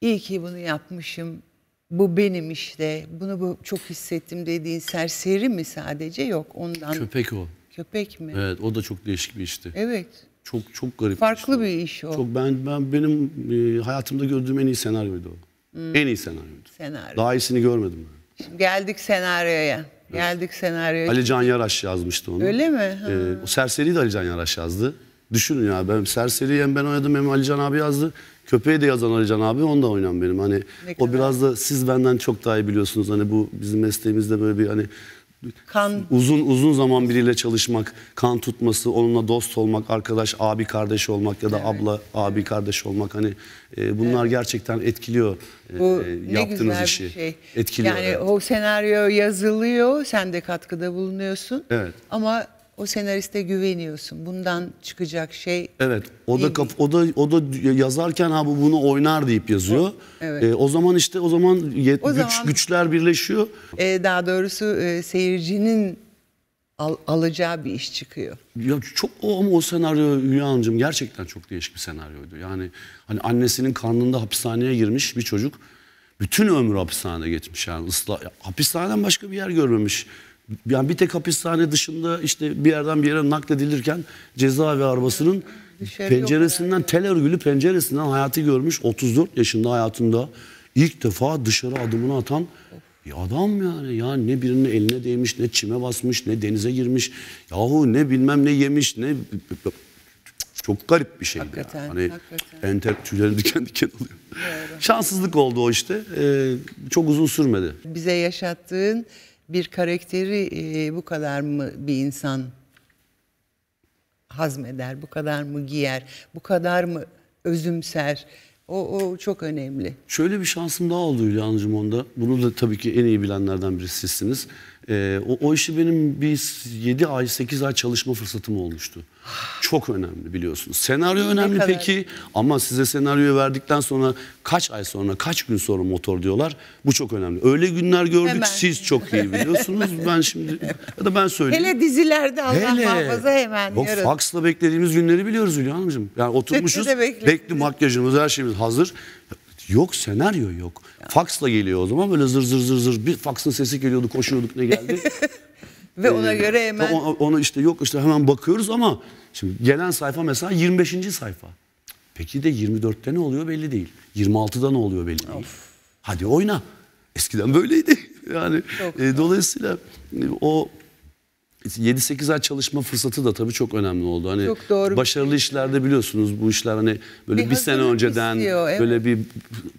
iyi ki bunu yapmışım, bu benim işte, bunu bu, çok hissettim dediğin serseri mi sadece yok ondan? Köpek o. Köpek mi? Evet o da çok değişik bir işti. Evet. Çok çok garip. Farklı bir, bir iş o. Çok ben ben benim e, hayatımda gördüğüm en iyi senaryoydu o. Hmm. En iyi senaryoydu. Senaryo. Daha iyisini görmedim ben. Şimdi geldik senaryoya. Evet. Geldik senaryoya. Ali Can Yaraş yazmıştı onu. Öyle mi? Ee, ha. Ee, o Serseri'yi de Ali Can Yaraş yazdı. Düşünün ya ben Serseri'yi hem ben oynadım hem Ali Can abi yazdı. Köpeği de yazan Ali Can abi onu da oynan benim. Hani o biraz da siz benden çok daha iyi biliyorsunuz. Hani bu bizim mesleğimizde böyle bir hani kan uzun uzun zaman biriyle çalışmak, kan tutması, onunla dost olmak, arkadaş, abi kardeş olmak ya da evet. abla, abi kardeş olmak hani e, bunlar evet. gerçekten etkiliyor e, Bu e, yaptığınız işi. şey. Etkiliyor. Yani evet. o senaryo yazılıyor, sen de katkıda bulunuyorsun. Evet. Ama o senariste güveniyorsun. Bundan çıkacak şey Evet. O da kaf, o da o da yazarken abi bunu oynar deyip yazıyor. Evet. E, o zaman işte o zaman yet, O güç zaman- güçler birleşiyor. e, daha doğrusu e, seyircinin al- alacağı bir iş çıkıyor. Ya çok o ama o senaryo Hülya Hanımcığım gerçekten çok değişik bir senaryoydu. Yani hani annesinin karnında hapishaneye girmiş bir çocuk bütün ömrü hapishanede geçmiş yani ısla, ya hapishaneden başka bir yer görmemiş. Yani bir tek hapishane dışında işte bir yerden bir yere nakledilirken cezaevi arabasının Dışarı penceresinden yani. tel örgülü penceresinden hayatı görmüş 34 yaşında hayatında ilk defa dışarı adımını atan bir adam yani. ya ne birinin eline değmiş ne çime basmış ne denize girmiş yahu ne bilmem ne yemiş ne çok garip bir şey yani. hani Enter tüylerim diken diken oluyor. Doğru. Şanssızlık oldu o işte. Ee, çok uzun sürmedi. Bize yaşattığın bir karakteri bu kadar mı bir insan hazmeder, bu kadar mı giyer, bu kadar mı özümser? O, o çok önemli. Şöyle bir şansım daha oldu Hülya'nın onda. Bunu da tabii ki en iyi bilenlerden birisi sizsiniz. Ee, o, o işi benim bir 7 ay, 8 ay çalışma fırsatım olmuştu çok önemli biliyorsunuz. Senaryo önemli peki ama size senaryoyu verdikten sonra kaç ay sonra kaç gün sonra motor diyorlar. Bu çok önemli. Öyle günler gördük hemen. siz çok iyi biliyorsunuz. ben şimdi ya da ben söyleyeyim. Hele dizilerde Allah Hele, muhafaza hemen. Yok yarın. faksla beklediğimiz günleri biliyoruz Hülya Hanımcığım. Yani oturmuşuz bekli makyajımız her şeyimiz hazır. Yok senaryo yok. Faksla geliyor o zaman böyle zır zır zır zır bir faksın sesi geliyordu koşuyorduk ne geldi. Ve ona ee, göre hemen- o- Ona işte yok işte hemen bakıyoruz ama şimdi gelen sayfa mesela 25. sayfa. Peki de 24'te ne oluyor belli değil. 26'da ne oluyor belli değil. Hadi oyna. Eskiden böyleydi. Yani e, dolayısıyla e, o 7-8 ay çalışma fırsatı da tabii çok önemli oldu. Hani çok doğru. başarılı şey. işlerde biliyorsunuz bu işler hani böyle bir, bir sene önceden istiyor, evet. böyle bir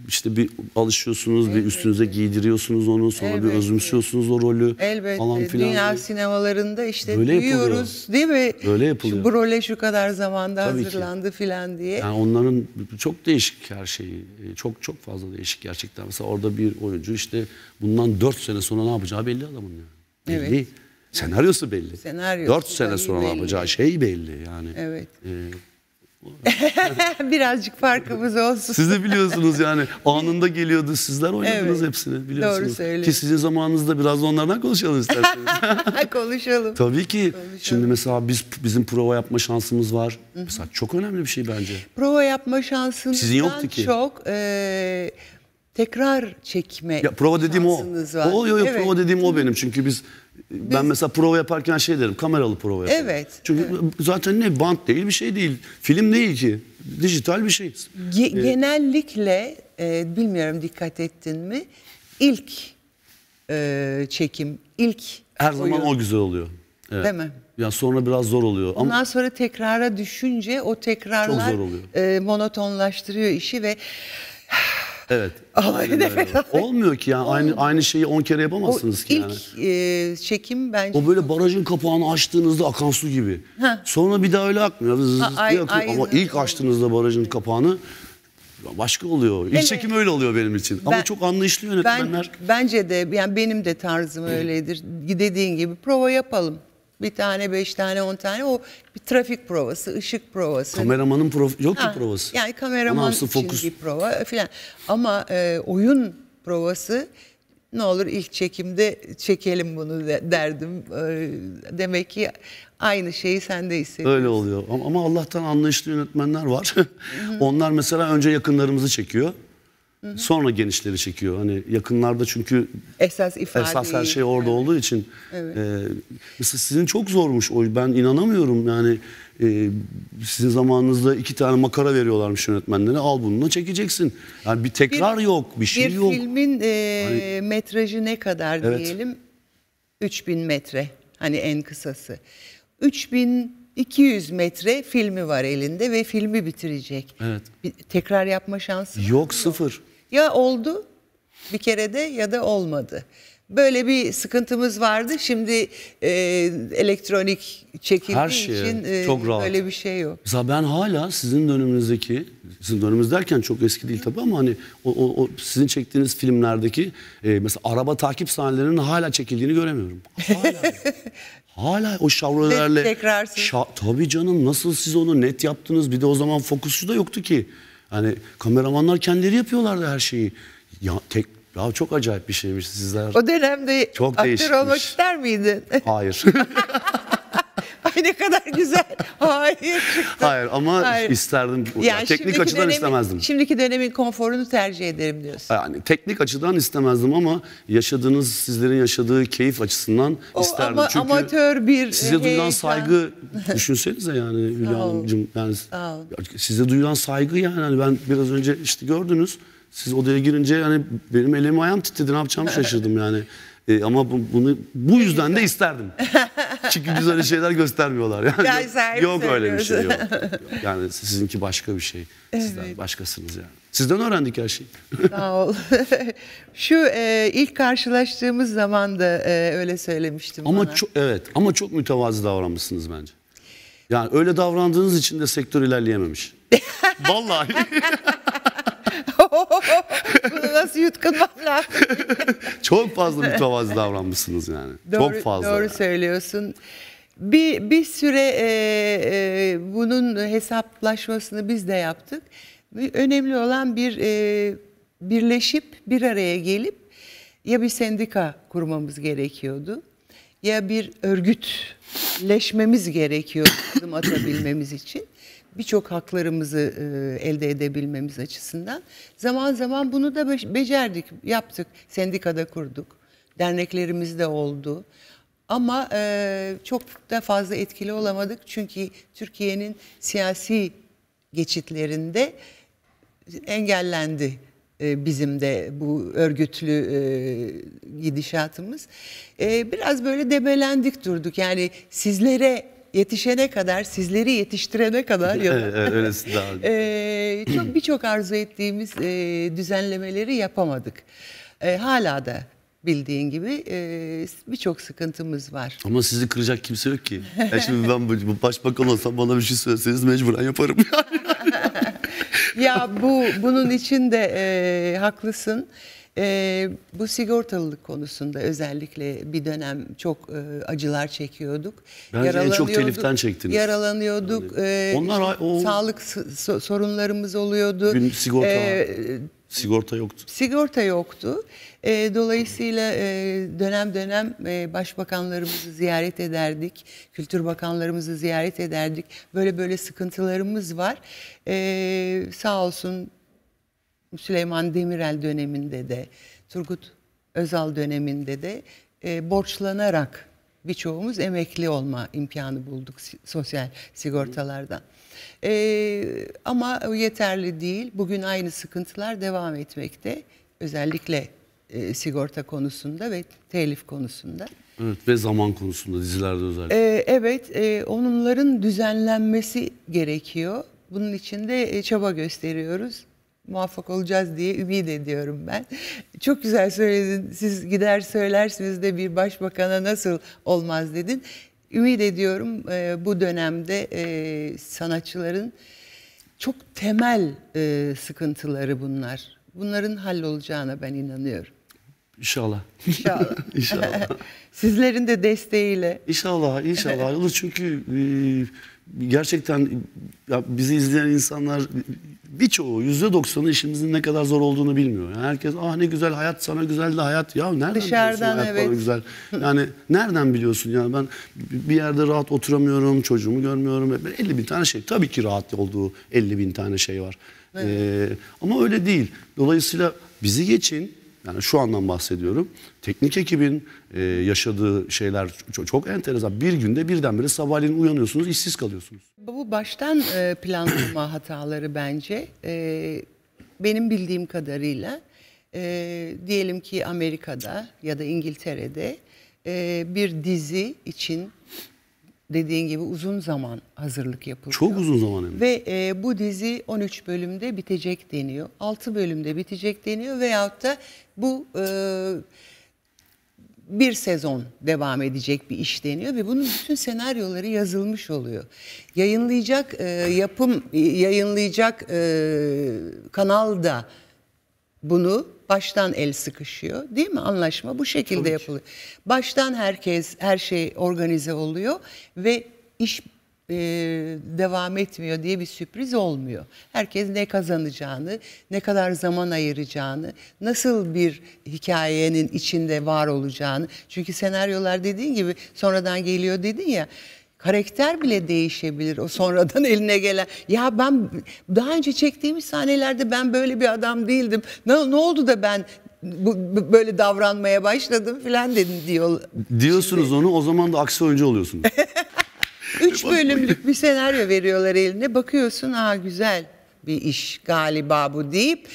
işte bir alışıyorsunuz, Elbette. bir üstünüze giydiriyorsunuz onu, sonra Elbette. bir özümsüyorsunuz o rolü Elbette. falan filan. Dünya sinemalarında işte böyle duyuyoruz yapılıyor. değil mi? Böyle yapılıyor. Şu, bu role şu kadar zamanda tabii hazırlandı ki. filan diye. Yani onların çok değişik her şeyi. Çok çok fazla değişik gerçekten. Mesela orada bir oyuncu işte bundan 4 sene sonra ne yapacağı belli adamın yani. Belli. Evet. Senaryosu belli. Senaryosu Dört sene sonra belli. yapacağı şey belli yani. Evet. Ee, Birazcık farkımız olsun. Siz de biliyorsunuz yani anında geliyordu sizler oynadınız evet, hepsini biliyorsunuz. Doğru söylüyorsun. Ki sizin zamanınızda biraz onlardan konuşalım isterseniz. konuşalım. Tabii ki. Konuşalım. Şimdi mesela biz bizim prova yapma şansımız var. Hı -hı. Mesela çok önemli bir şey bence. Prova yapma şansımız. sizin yoktu ki. çok e, tekrar çekme ya, prova dediğim o. var. O, yo, yo, evet. Prova dediğim o benim çünkü biz ben Biz... mesela prova yaparken şey derim, kameralı prova yaparım. Evet. Çünkü evet. zaten ne bant değil, bir şey değil. Film değil ki. Dijital bir şey. Ge ee, genellikle e, bilmiyorum dikkat ettin mi? ilk e, çekim, ilk her oyun. zaman o güzel oluyor. Evet. Değil mi? Ya sonra biraz zor oluyor. Ondan Ama sonra tekrara düşünce o tekrarlar e, monotonlaştırıyor işi ve Evet. Aynen öyle. Olmuyor ki yani aynı aynı şeyi 10 kere yapamazsınız ki yani. İlk e, çekim bence. O böyle barajın kapağını açtığınızda akan su gibi. Heh. Sonra bir daha öyle akmıyor. Zız Ha, ay- akıyor. Ama ilk açtığınızda barajın kapağını başka oluyor. İlk Evet. çekim öyle oluyor benim için. Ama Ben- çok anlayışlı Ben yönetmenler. bence de yani benim de tarzım öyledir. Dediğin gibi prova yapalım bir tane, beş tane, on tane o bir trafik provası, ışık provası. Kameramanın prof yok ha, ki provası. Yani kameraman için fokus. bir prova filan. Ama e, oyun provası ne olur ilk çekimde çekelim bunu de, derdim. E, demek ki aynı şeyi sen de hissediyorsun. Öyle oluyor ama Allah'tan anlayışlı yönetmenler var. Onlar mesela önce yakınlarımızı çekiyor. Hı-hı. Sonra genişleri çekiyor. Hani yakınlarda çünkü esas ifade esas her şey orada evet. olduğu için. Evet. E, mesela sizin çok zormuş o. Ben inanamıyorum yani e, sizin zamanınızda iki tane makara veriyorlarmış yönetmenlere. Al bununla çekeceksin. Yani bir tekrar bir, yok, bir şey bir yok. Bir filmin e, hani, metrajı ne kadar evet. diyelim? 3000 metre. Hani en kısası. 3000 200 metre filmi var elinde ve filmi bitirecek. Evet. Bir, tekrar yapma şansı yok. Yok sıfır. Ya oldu bir kere de ya da olmadı. Böyle bir sıkıntımız vardı. Şimdi e, elektronik çekildiği Her şey, için e, çok rahat. öyle bir şey yok. Mesela ben hala sizin dönümünüzdeki, sizin dönümünüz derken çok eski değil tabii ama hani o, o, o sizin çektiğiniz filmlerdeki e, mesela araba takip sahnelerinin hala çekildiğini göremiyorum. Hala. Hala o şavrolerle. tekrarsın. Şa tabii canım nasıl siz onu net yaptınız? Bir de o zaman fokusu da yoktu ki. Hani kameramanlar kendileri yapıyorlardı her şeyi. Ya tek ya çok acayip bir şeymiş sizler. O dönemde çok aktör değişikmiş. olmak ister miydin? Hayır. Ay ne kadar güzel. Hayır çıktı. Hayır ama Hayır. isterdim. Yani teknik açıdan dönemin, istemezdim. Şimdiki dönemin konforunu tercih ederim diyorsun. Yani teknik açıdan istemezdim ama yaşadığınız, sizlerin yaşadığı keyif açısından o, isterdim. Ama, Çünkü amatör bir size duyulan saygı düşünsenize yani Hülya Hanımcığım. Yani size duyulan saygı yani hani ben biraz önce işte gördünüz. Siz odaya girince hani benim elim ayağım titredi ne yapacağımı şaşırdım yani. E, ama bu, bunu bu yüzden de isterdim. Çünkü biz öyle şeyler göstermiyorlar. Yani, yok, yok öyle bir şey yok. Yani sizinki başka bir şey. Sizden evet. başkasınız yani. Sizden öğrendik her şeyi. Sağ ol. Şu e, ilk karşılaştığımız zaman da e, öyle söylemiştim ama bana. Çok, evet ama çok mütevazı davranmışsınız bence. Yani öyle davrandığınız için de sektör ilerleyememiş. Vallahi. nasıl yutkunmam lazım? Çok fazla mütevazı davranmışsınız yani. Doğru, Çok fazla. Doğru yani. söylüyorsun. Bir, bir süre e, e, bunun hesaplaşmasını biz de yaptık. Önemli olan bir e, birleşip bir araya gelip ya bir sendika kurmamız gerekiyordu ya bir örgütleşmemiz gerekiyordu adım atabilmemiz için birçok haklarımızı e, elde edebilmemiz açısından zaman zaman bunu da becerdik, yaptık. Sendikada kurduk, derneklerimiz de oldu. Ama e, çok da fazla etkili olamadık çünkü Türkiye'nin siyasi geçitlerinde engellendi e, bizim de bu örgütlü e, gidişatımız. E, biraz böyle debelendik durduk. Yani sizlere yetişene kadar, sizleri yetiştirene kadar ya Öylesi e, çok birçok arzu ettiğimiz e, düzenlemeleri yapamadık. E, hala da bildiğin gibi e, birçok sıkıntımız var. Ama sizi kıracak kimse yok ki. Ya şimdi ben bu başbakan olsam bana bir şey söyleseniz mecburen yaparım ya bu bunun için de e, haklısın. E, bu sigortalılık konusunda özellikle bir dönem çok e, acılar çekiyorduk. Bence en çok teliften çektiniz. Yaralanıyorduk. Yani, onlar o... Sağlık sorunlarımız oluyordu. Gün sigorta... E, Sigorta yoktu. Sigorta yoktu. E, dolayısıyla e, dönem dönem e, başbakanlarımızı ziyaret ederdik. Kültür bakanlarımızı ziyaret ederdik. Böyle böyle sıkıntılarımız var. E, sağ olsun Süleyman Demirel döneminde de Turgut Özal döneminde de e, borçlanarak birçoğumuz emekli olma imkanı bulduk sosyal sigortalardan. E, ama yeterli değil. Bugün aynı sıkıntılar devam etmekte. Özellikle e, sigorta konusunda ve telif konusunda. Evet ve zaman konusunda dizilerde özellikle. E, evet e, onların düzenlenmesi gerekiyor. Bunun için de e, çaba gösteriyoruz muvaffak olacağız diye ümit ediyorum ben. Çok güzel söyledin. Siz gider söylersiniz de bir başbakana nasıl olmaz dedin. Ümit ediyorum e, bu dönemde e, sanatçıların çok temel e, sıkıntıları bunlar. Bunların hallolacağına ben inanıyorum. İnşallah. İnşallah. inşallah. Sizlerin de desteğiyle. İnşallah, inşallah. Olur çünkü e, gerçekten ya bizi izleyen insanlar birçoğu yüzde doksanı işimizin ne kadar zor olduğunu bilmiyor. Yani herkes ah ne güzel hayat sana güzel de hayat ya nereden Dışarıdan, biliyorsun evet. bana güzel. Yani nereden biliyorsun yani ben bir yerde rahat oturamıyorum çocuğumu görmüyorum. 50 bin tane şey tabii ki rahat olduğu 50 bin tane şey var. Evet. Ee, ama öyle değil. Dolayısıyla bizi geçin yani şu andan bahsediyorum. Teknik ekibin e, yaşadığı şeyler çok, çok enteresan. Bir günde birdenbire sabahleyin uyanıyorsunuz, işsiz kalıyorsunuz. Bu baştan e, planlama hataları bence. E, benim bildiğim kadarıyla e, diyelim ki Amerika'da ya da İngiltere'de e, bir dizi için dediğin gibi uzun zaman hazırlık yapılıyor. Çok uzun zaman hem. Ve e, bu dizi 13 bölümde bitecek deniyor. 6 bölümde bitecek deniyor veyahut da bu e, bir sezon devam edecek bir iş deniyor ve bunun bütün senaryoları yazılmış oluyor. Yayınlayacak e, yapım, yayınlayacak e, kanal da bunu baştan el sıkışıyor. Değil mi? Anlaşma bu şekilde Tabii yapılıyor. Ki. Baştan herkes her şey organize oluyor ve iş e, devam etmiyor diye bir sürpriz olmuyor. Herkes ne kazanacağını, ne kadar zaman ayıracağını, nasıl bir hikayenin içinde var olacağını. Çünkü senaryolar dediğin gibi sonradan geliyor dedin ya karakter bile değişebilir o sonradan eline gelen. Ya ben daha önce çektiğimiz sahnelerde ben böyle bir adam değildim. Ne, ne oldu da ben bu, böyle davranmaya başladım filan dedim diyor. Diyorsunuz Şimdi. onu o zaman da aksi oyuncu oluyorsunuz. Üç bölümlük bir senaryo veriyorlar eline. Bakıyorsun aa güzel bir iş galiba bu deyip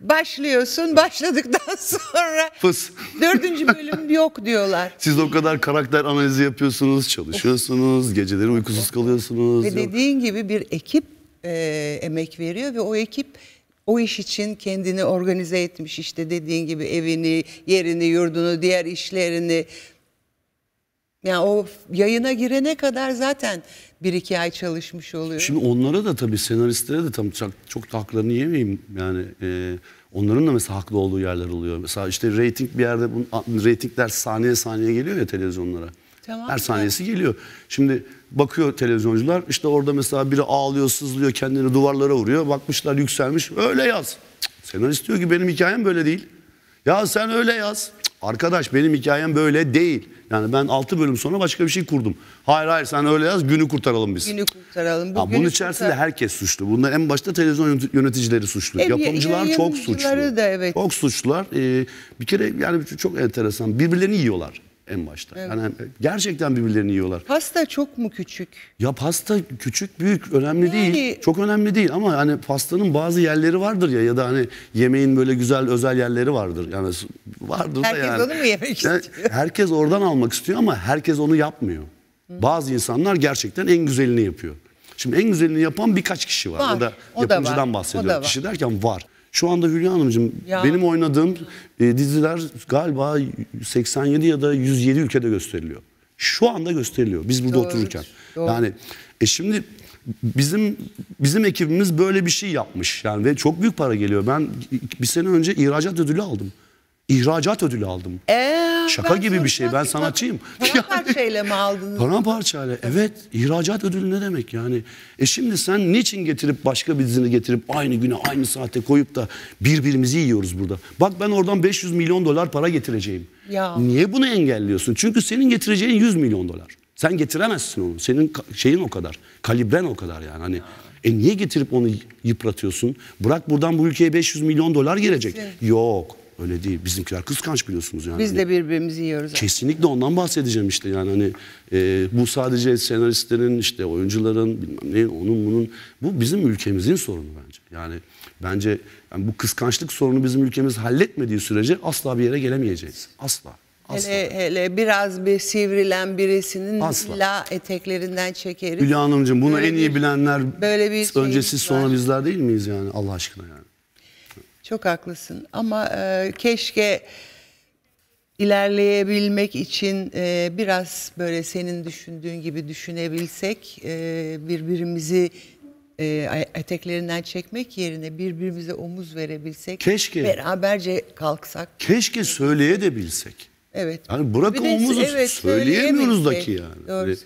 başlıyorsun başladıktan sonra Fıs. dördüncü bölüm yok diyorlar. Siz o kadar karakter analizi yapıyorsunuz, çalışıyorsunuz, geceleri uykusuz kalıyorsunuz. Ve yok. dediğin gibi bir ekip e, emek veriyor ve o ekip o iş için kendini organize etmiş işte dediğin gibi evini, yerini, yurdunu, diğer işlerini. Yani o yayına girene kadar zaten bir iki ay çalışmış oluyor. Şimdi onlara da tabii senaristlere de tam çok, çok da haklarını yemeyeyim. Yani e, onların da mesela haklı olduğu yerler oluyor. Mesela işte reyting bir yerde reytingler saniye saniye geliyor ya televizyonlara. Tamam. Her saniyesi geliyor. Şimdi bakıyor televizyoncular işte orada mesela biri ağlıyor, sızlıyor, kendini duvarlara vuruyor. Bakmışlar yükselmiş. Öyle yaz. senarist diyor ki benim hikayem böyle değil. Ya sen öyle yaz. Arkadaş benim hikayem böyle değil. Yani ben 6 bölüm sonra başka bir şey kurdum. Hayır hayır sen öyle yaz günü kurtaralım biz. Günü kurtaralım. Bu ya günü bunun içerisinde kurtar- herkes suçlu. Bunlar en başta televizyon yöneticileri suçlu. E, yapımcılar çok suçlu. Da, evet. Çok suçlular. Ee, bir kere yani çok enteresan. Birbirlerini yiyorlar en başta. Evet. Yani gerçekten birbirlerini yiyorlar. Pasta çok mu küçük? Ya pasta küçük büyük önemli yani... değil. Çok önemli değil ama hani pastanın bazı yerleri vardır ya ya da hani yemeğin böyle güzel özel yerleri vardır. Yani vardır herkes da yani. Herkes onu mu yemek istiyor? herkes oradan almak istiyor ama herkes onu yapmıyor. Bazı insanlar gerçekten en güzelini yapıyor. Şimdi en güzelini yapan birkaç kişi var. var. Ya da yapımcıdan o da var. bahsediyor. O da var. Kişi derken var. Şu anda Hülya Hanımcığım ya. benim oynadığım e, diziler galiba 87 ya da 107 ülkede gösteriliyor. Şu anda gösteriliyor biz burada Doğru. otururken. Doğru. Yani e şimdi bizim bizim ekibimiz böyle bir şey yapmış yani ve çok büyük para geliyor. Ben bir sene önce ihracat ödülü aldım. İhracat ödülü aldım. Ee, Şaka gibi bir şey. Ben sanatçıyım. Paramparçayla mı aldınız? Paramparçayla. Evet. İhracat ödülü ne demek yani? E şimdi sen niçin getirip başka bir birisini getirip aynı güne aynı saate koyup da birbirimizi yiyoruz burada? Bak ben oradan 500 milyon dolar para getireceğim. Ya. Niye bunu engelliyorsun? Çünkü senin getireceğin 100 milyon dolar. Sen getiremezsin onu. Senin şeyin o kadar. Kalibren o kadar yani. Hani e niye getirip onu yıpratıyorsun? Bırak buradan bu ülkeye 500 milyon dolar gelecek. Yok. Öyle değil. Bizimkiler kıskanç biliyorsunuz yani. Biz de birbirimizi yiyoruz. Kesinlikle ondan bahsedeceğim işte yani hani e, bu sadece senaristlerin işte oyuncuların bilmem ne onun bunun bu bizim ülkemizin sorunu bence. Yani bence yani bu kıskançlık sorunu bizim ülkemiz halletmediği sürece asla bir yere gelemeyeceğiz. Asla. Asla. Hele, hele biraz bir sivrilen birisinin Asla. la eteklerinden çekeriz. Hülya Hanımcığım bunu böyle en iyi bilenler böyle bir şey öncesi sonra bizler değil miyiz yani Allah aşkına yani. Çok haklısın ama e, keşke ilerleyebilmek için e, biraz böyle senin düşündüğün gibi düşünebilsek, e, birbirimizi e, eteklerinden çekmek yerine birbirimize omuz verebilsek, keşke beraberce kalksak. Keşke söyleye de bilsek. Evet. hani bırakın de, omuzu evet, söyleyemiyoruz ki yani. Hani Doğru hani,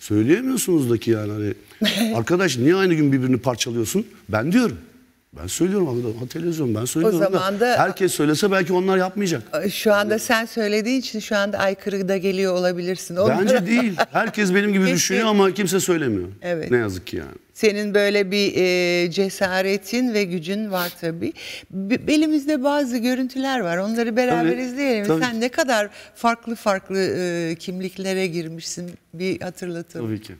söyleyemiyorsunuz daki yani. Hani, arkadaş niye aynı gün birbirini parçalıyorsun? Ben diyorum. Ben söylüyorum abi, televizyon ben söylüyorum. O zaman da, herkes söylese belki onlar yapmayacak. Şu anda yani, sen söylediğin için şu anda aykırı da geliyor olabilirsin. Onlara... Bence değil. Herkes benim gibi düşünüyor ama kimse söylemiyor. Evet. Ne yazık ki yani. Senin böyle bir e, cesaretin ve gücün var tabii. B elimizde bazı görüntüler var. Onları beraber tabii, izleyelim. Tabii. Sen ne kadar farklı farklı e, kimliklere girmişsin bir hatırlatalım. Tabii ki.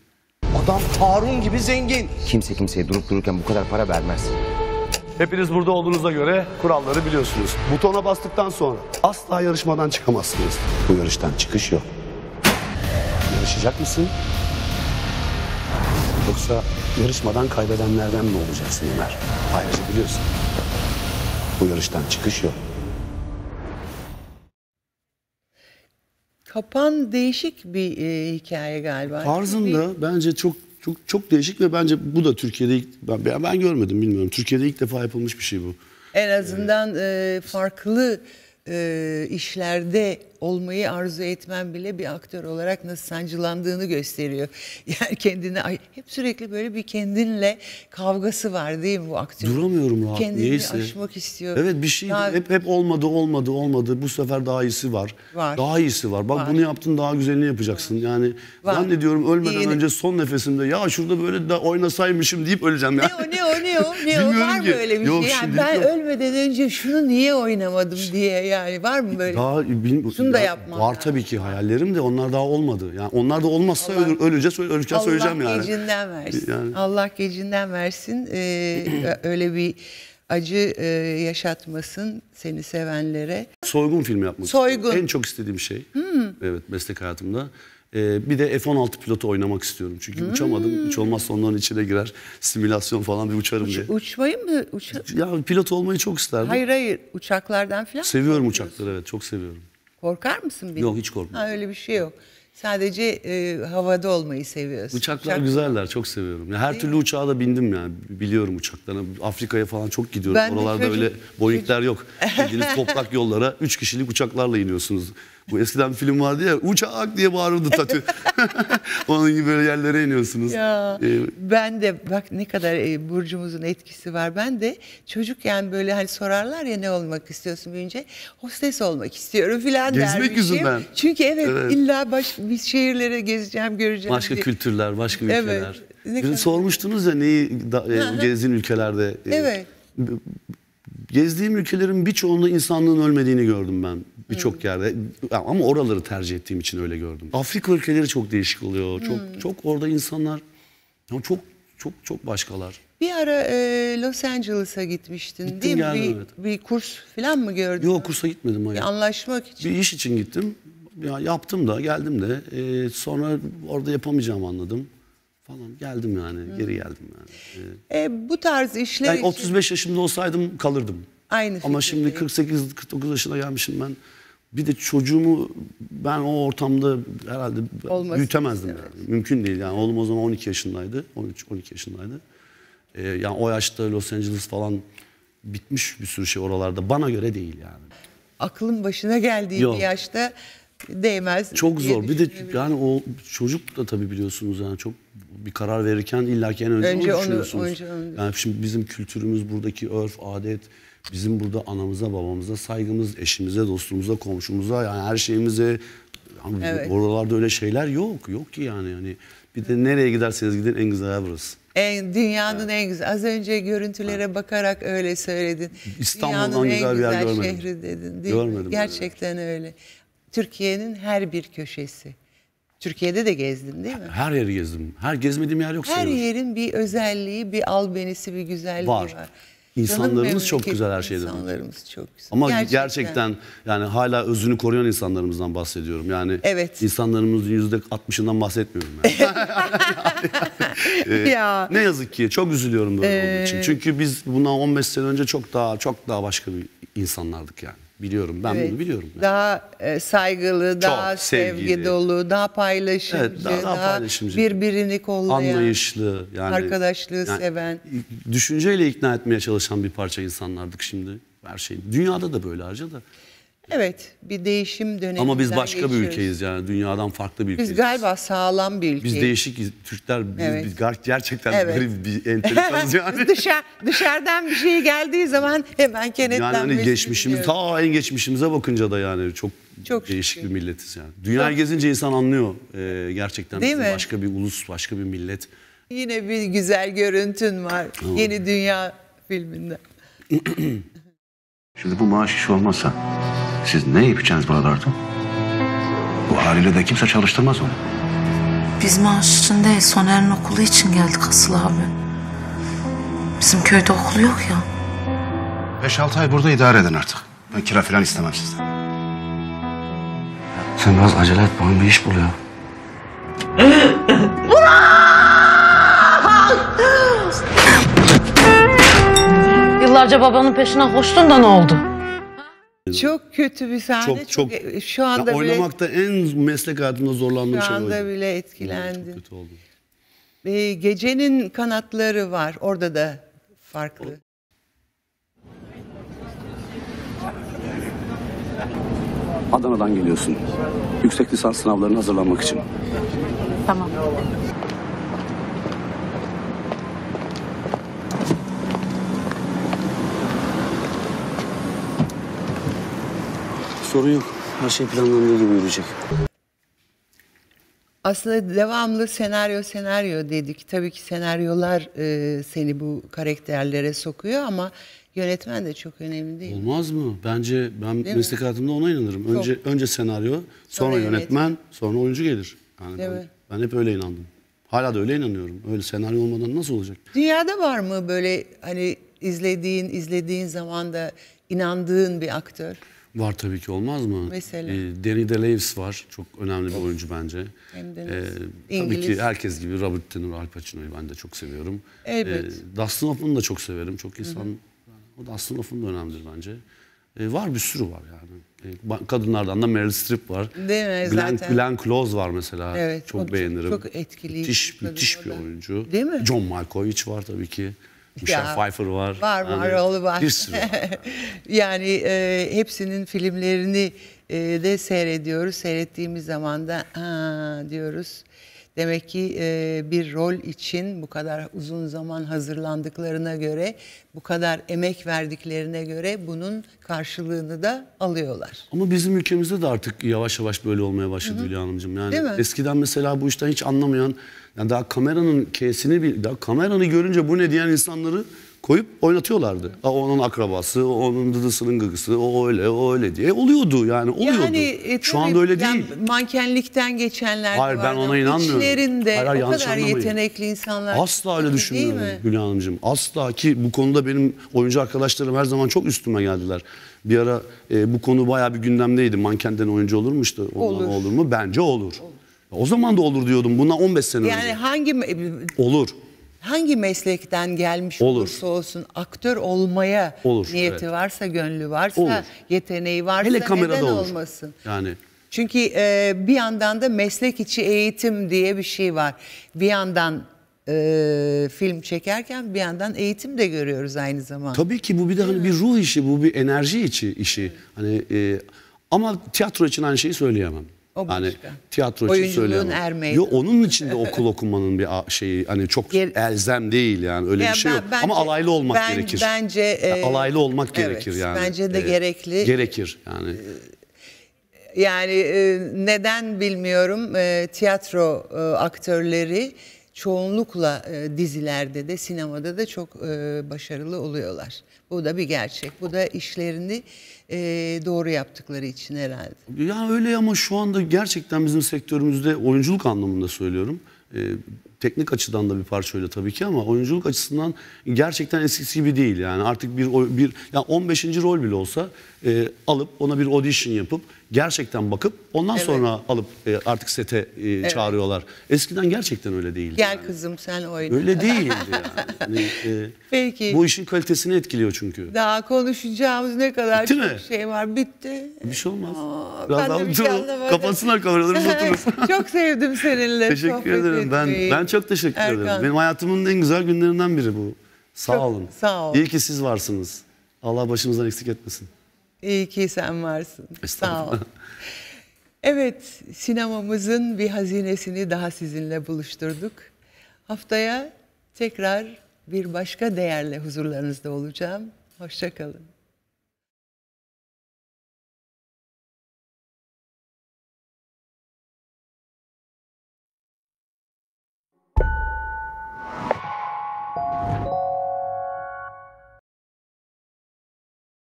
Adam Tarun gibi zengin. Kimse kimseye durup dururken bu kadar para vermez. Hepiniz burada olduğunuza göre kuralları biliyorsunuz. Butona bastıktan sonra asla yarışmadan çıkamazsınız. Bu yarıştan çıkış yok. Yarışacak mısın? Yoksa yarışmadan kaybedenlerden mi olacaksın Ömer? Ayrıca biliyorsun. Bu yarıştan çıkış yok. Kapan değişik bir e, hikaye galiba. Tarzında bence çok çok çok değişik ve bence bu da Türkiye'de ilk, ben, ben görmedim bilmiyorum. Türkiye'de ilk defa yapılmış bir şey bu. En azından e, farklı e, işlerde olmayı arzu etmem bile bir aktör olarak nasıl sancılandığını gösteriyor. Yani kendini hep sürekli böyle bir kendinle kavgası var değil mi bu aktör? Duramıyorum rahat. Kendini niyeyse. aşmak istiyor. Evet bir şey daha... hep hep olmadı olmadı olmadı. Bu sefer daha iyisi var. var. Daha iyisi var. Bak var. bunu yaptın daha güzelini yapacaksın. Var. ben var. diyorum ölmeden İyini. önce son nefesimde ya şurada böyle de oynasaymışım deyip öleceğim ya. Yani. Ne o ne o ne o? Ne o? Var mı öyle bir şey? Yok, şey? Yani ben yok. ölmeden önce şunu niye oynamadım diye yani var mı böyle? Daha bilmiyorum. Bunu da yapmam. Var yani. tabii ki hayallerim de onlar daha olmadı. Yani onlar da olmazsa Allah, ölür, öleceğiz, öleceğiz, Allah söyleyeceğim yani. Allah gecinden versin. Yani. Allah gecinden versin. Ee, öyle bir acı e, yaşatmasın seni sevenlere. Soygun filmi yapmak Soygun. istiyorum. En çok istediğim şey. Hmm. Evet meslek hayatımda. Ee, bir de F-16 pilotu oynamak istiyorum. Çünkü hmm. uçamadım. Hiç olmazsa onların içine girer. Simülasyon falan bir uçarım Uç, diye. Uçmayı mı? Uça... Ya pilot olmayı çok isterdim. Hayır hayır. Uçaklardan falan Seviyorum uçakları evet. Çok seviyorum. Korkar mısın? bir? Yok hiç korkmam. Ha, öyle bir şey yok. Sadece e, havada olmayı seviyorsun. Uçaklar Uçak... güzeller çok seviyorum. Ya her Değil türlü mi? uçağa da bindim yani. Biliyorum uçaklarına. Afrika'ya falan çok gidiyorum. Ben Oralarda çocuk... öyle boyingler yok. Bildiğiniz toprak yollara 3 kişilik uçaklarla iniyorsunuz. Bu eskiden film vardı ya uçak diye bağırırdı tatü. Onun gibi böyle yerlere iniyorsunuz. Ya, ee, ben de bak ne kadar e, burcumuzun etkisi var. Ben de çocuk yani böyle hani sorarlar ya ne olmak istiyorsun büyünce hostes olmak istiyorum filan Gezmek dermişim. yüzünden. Çünkü evet, evet. illa baş, biz şehirlere gezeceğim göreceğim. Başka diye. kültürler başka ülkeler. Evet. Ne Sormuştunuz ya neyi da, e, gezdiğin ülkelerde. E, evet. Gezdiğim ülkelerin birçoğunda insanlığın ölmediğini gördüm ben birçok hmm. yerde. Ama oraları tercih ettiğim için öyle gördüm. Afrika ülkeleri çok değişik oluyor. Çok hmm. çok orada insanlar çok çok çok başkalar. Bir ara e, Los Angeles'a gitmiştin Gittim, değil mi? Geldim, bir, evet. bir kurs falan mı gördün? Yok kursa gitmedim. Hayır. Bir anlaşmak için. Bir iş için gittim. Ya, yaptım da geldim de. E, sonra orada yapamayacağımı anladım falan geldim yani Hı. geri geldim yani. Ee, e, bu tarz işler yani için... 35 yaşımda olsaydım kalırdım. Aynı Ama şimdi 48-49 yaşına gelmişim ben. Bir de çocuğumu ben o ortamda herhalde Olmasın büyütemezdim evet. yani. Mümkün değil yani. Oğlum o zaman 12 yaşındaydı. 13-12 yaşındaydı. Ee, yani o yaşta Los Angeles falan bitmiş bir sürü şey oralarda. Bana göre değil yani. Aklın başına geldiği Yok. bir yaşta değmez. Çok zor. Bir de yani o çocuk da tabii biliyorsunuz yani çok bir karar verirken illaki en önce, önce onu düşünüyorsunuz. Onu, önce onu. Yani şimdi bizim kültürümüz, buradaki örf, adet, bizim burada anamıza, babamıza saygımız, eşimize, dostumuza, komşumuza yani her şeyimize yani evet. oralarda öyle şeyler yok. Yok ki yani yani bir de nereye giderseniz gidin en güzel burası. En, dünyanın evet. en güzel. Az önce görüntülere evet. bakarak öyle söyledin. İstanbul'dan dünyanın güzel en güzel yer görmedim. şehri dedin. görmedim. Gerçekten öyle. öyle. Türkiye'nin her bir köşesi. Türkiye'de de gezdin değil mi? Her yeri gezdim. Her gezmediğim yer yok. Her yerin bir özelliği, bir albenisi, bir güzelliği var. var. İnsanlarımız çok güzel her şeyden. İnsanlarımız çok güzel. Ama gerçekten. gerçekten yani hala özünü koruyan insanlarımızdan bahsediyorum. Yani evet. insanlarımızın yüzde 60'ından bahsetmiyorum. Yani. yani, e, ya. Ne yazık ki çok üzülüyorum böyle ee... onun için. Çünkü biz bundan 15 sene önce çok daha çok daha başka bir insanlardık yani. Biliyorum ben evet, bunu biliyorum. Yani. Daha e, saygılı, Çok daha sevgili. sevgi dolu, daha paylaşımcı, evet, daha, daha, daha paylaşımcı, birbirini kollayan, anlayışlı, yani, arkadaşlığı yani, seven. Düşünceyle ikna etmeye çalışan bir parça insanlardık şimdi her şeyin, Dünyada da böyle ayrıca da. Evet bir değişim dönemi. Ama biz başka geçiyoruz. bir ülkeyiz yani dünyadan farklı bir ülkeyiz. Biz galiba sağlam bir ülkeyiz. Biz değişik Türkler biz, evet. biz gerçekten evet. garip bir enteresanız yani. biz dışarıdan bir şey geldiği zaman hemen kenetlenmesi. Yani hani geçmişimiz biliyorum. ta en geçmişimize bakınca da yani çok, çok değişik şükür. bir milletiz yani. Dünya gezince insan anlıyor e, gerçekten Değil mi? başka bir ulus başka bir millet. Yine bir güzel görüntün var tamam. Yeni Dünya filminde. Şimdi bu maaş iş olmasa siz ne yapacaksınız buralarda? Bu haliyle de kimse çalıştırmaz onu. Biz maaş için değil, Soner'in okulu için geldik Asıl abi. Bizim köyde okulu yok ya. Beş altı ay burada idare edin artık. Ben kira falan istemem sizden. Sen biraz acele et, bana bir iş bul ya. Yıllarca babanın peşine koştun da ne oldu? Çok kötü bir sahne. Çok, çok, e, şu anda bile, oynamakta en meslek hayatımda zorlandığım şey Şu anda oydu. bile etkilendi. çok kötü oldu. Ee, gecenin kanatları var. Orada da farklı. O Adana'dan geliyorsun. Yüksek lisans sınavlarına hazırlanmak için. Tamam. sorun yok. Her şey planlandığı gibi yürüyecek. Aslında devamlı senaryo senaryo dedik. Tabii ki senaryolar e, seni bu karakterlere sokuyor ama yönetmen de çok önemli değil. Olmaz mı? Bence ben değil meslek mi? hayatımda ona inanırım. Çok. Önce önce senaryo, sonra, sonra yönetmen, yönet. sonra oyuncu gelir. Yani değil ben, mi? ben hep öyle inandım. Hala da öyle inanıyorum. Öyle senaryo olmadan nasıl olacak? Dünyada var mı böyle hani izlediğin, izlediğin zaman da inandığın bir aktör? Var tabii ki olmaz mı? Mesela. E, ee, Danny DeLaves var. Çok önemli bir oyuncu bence. Hem e, ee, tabii ki herkes gibi Robert De Niro, Al Pacino'yu ben de çok seviyorum. Elbet. E, ee, Dustin Hoffman'ı da çok severim. Çok insan... Hı -hı. O Dustin Hoffman da önemlidir bence. E, var bir sürü var yani. E, kadınlardan da Meryl Streep var. Değil mi Glenn, zaten? Glenn Close var mesela. Evet. Çok beğenirim. Çok etkili Müthiş, müthiş bir oyuncu. Değil mi? John Malkovich var tabii ki. Michelle ya, Pfeiffer var. Var var hani, oğlu var. Bir sürü var. yani e, hepsinin filmlerini e, de seyrediyoruz. Seyrettiğimiz zaman da ha diyoruz. Demek ki e, bir rol için bu kadar uzun zaman hazırlandıklarına göre, bu kadar emek verdiklerine göre bunun karşılığını da alıyorlar. Ama bizim ülkemizde de artık yavaş yavaş böyle olmaya başladı Hülya Hanımcığım. Yani eskiden mesela bu işten hiç anlamayan yani daha kameranın kesini bir daha kameranı görünce bu ne diyen insanları koyup oynatıyorlardı. Aa, onun akrabası, onun dıdısının gıgısı, o öyle, o öyle diye. E, oluyordu yani, oluyordu. Yani, e, Şu anda öyle yani değil. Mankenlikten geçenler Hayır ben ona inanmıyorum. İçlerinde hayır, hayır, o kadar anlamayın. yetenekli insanlar. Asla öyle düşünmüyorum Gülhan Hanımcığım. Asla ki bu konuda benim oyuncu arkadaşlarım her zaman çok üstüme geldiler. Bir ara e, bu konu bayağı bir gündemdeydi. Mankenden oyuncu olur mu işte? olur. olur mu? Bence olur. olur. O zaman da olur diyordum. Buna 15 sene yani önce. Yani hangi olur? Hangi meslekten gelmiş olur. olursa olsun aktör olmaya olur, niyeti evet. varsa, gönlü varsa, olur. yeteneği varsa Hele kamerada neden olur. olmasın? Yani çünkü e, bir yandan da meslek içi eğitim diye bir şey var. Bir yandan e, film çekerken bir yandan eğitim de görüyoruz aynı zamanda. Tabii ki bu bir de hani bir ruh işi, bu bir enerji içi işi. Hani e, ama tiyatro için aynı şeyi söyleyemem. O hani tiyatro için söylüyorum. Er Yo, onun için de okul okumanın bir şeyi hani çok Ger elzem değil yani öyle ya bir şey ben, yok. Bence, Ama alaylı olmak ben, gerekir. Bence e, alaylı olmak evet, gerekir yani. Bence de e, gerekli. Gerekir yani. E, yani e, neden bilmiyorum e, tiyatro e, aktörleri çoğunlukla e, dizilerde de sinemada da çok e, başarılı oluyorlar. Bu da bir gerçek. Bu da işlerini e, doğru yaptıkları için herhalde. Ya öyle ama şu anda gerçekten bizim sektörümüzde oyunculuk anlamında söylüyorum. E, teknik açıdan da bir parça öyle tabii ki ama oyunculuk açısından gerçekten eskisi gibi değil. Yani artık bir bir ya yani 15. rol bile olsa e, alıp ona bir audition yapıp gerçekten bakıp ondan evet. sonra alıp e, artık sete e, evet. çağırıyorlar. Eskiden gerçekten öyle değildi. Gel yani. kızım sen oyna. Öyle değildi yani. yani e, Peki. Bu işin kalitesini etkiliyor çünkü. Daha konuşacağımız ne kadar Bitti çok mi? şey var. Bitti. Bir şey olmaz. Aa, Biraz daha bir şey anlamadım. Kapatsınlar kameralarımızı otururuz. çok sevdim seninle. Teşekkür ederim. Ben ben çok teşekkür Erkan. ederim. Benim hayatımın en güzel günlerinden biri bu. Sağ çok, olun. Sağ olun. İyi ki siz varsınız. Allah başımızdan eksik etmesin. İyi ki sen varsın. Sağ ol. Evet, sinemamızın bir hazinesini daha sizinle buluşturduk. Haftaya tekrar bir başka değerle huzurlarınızda olacağım. Hoşçakalın.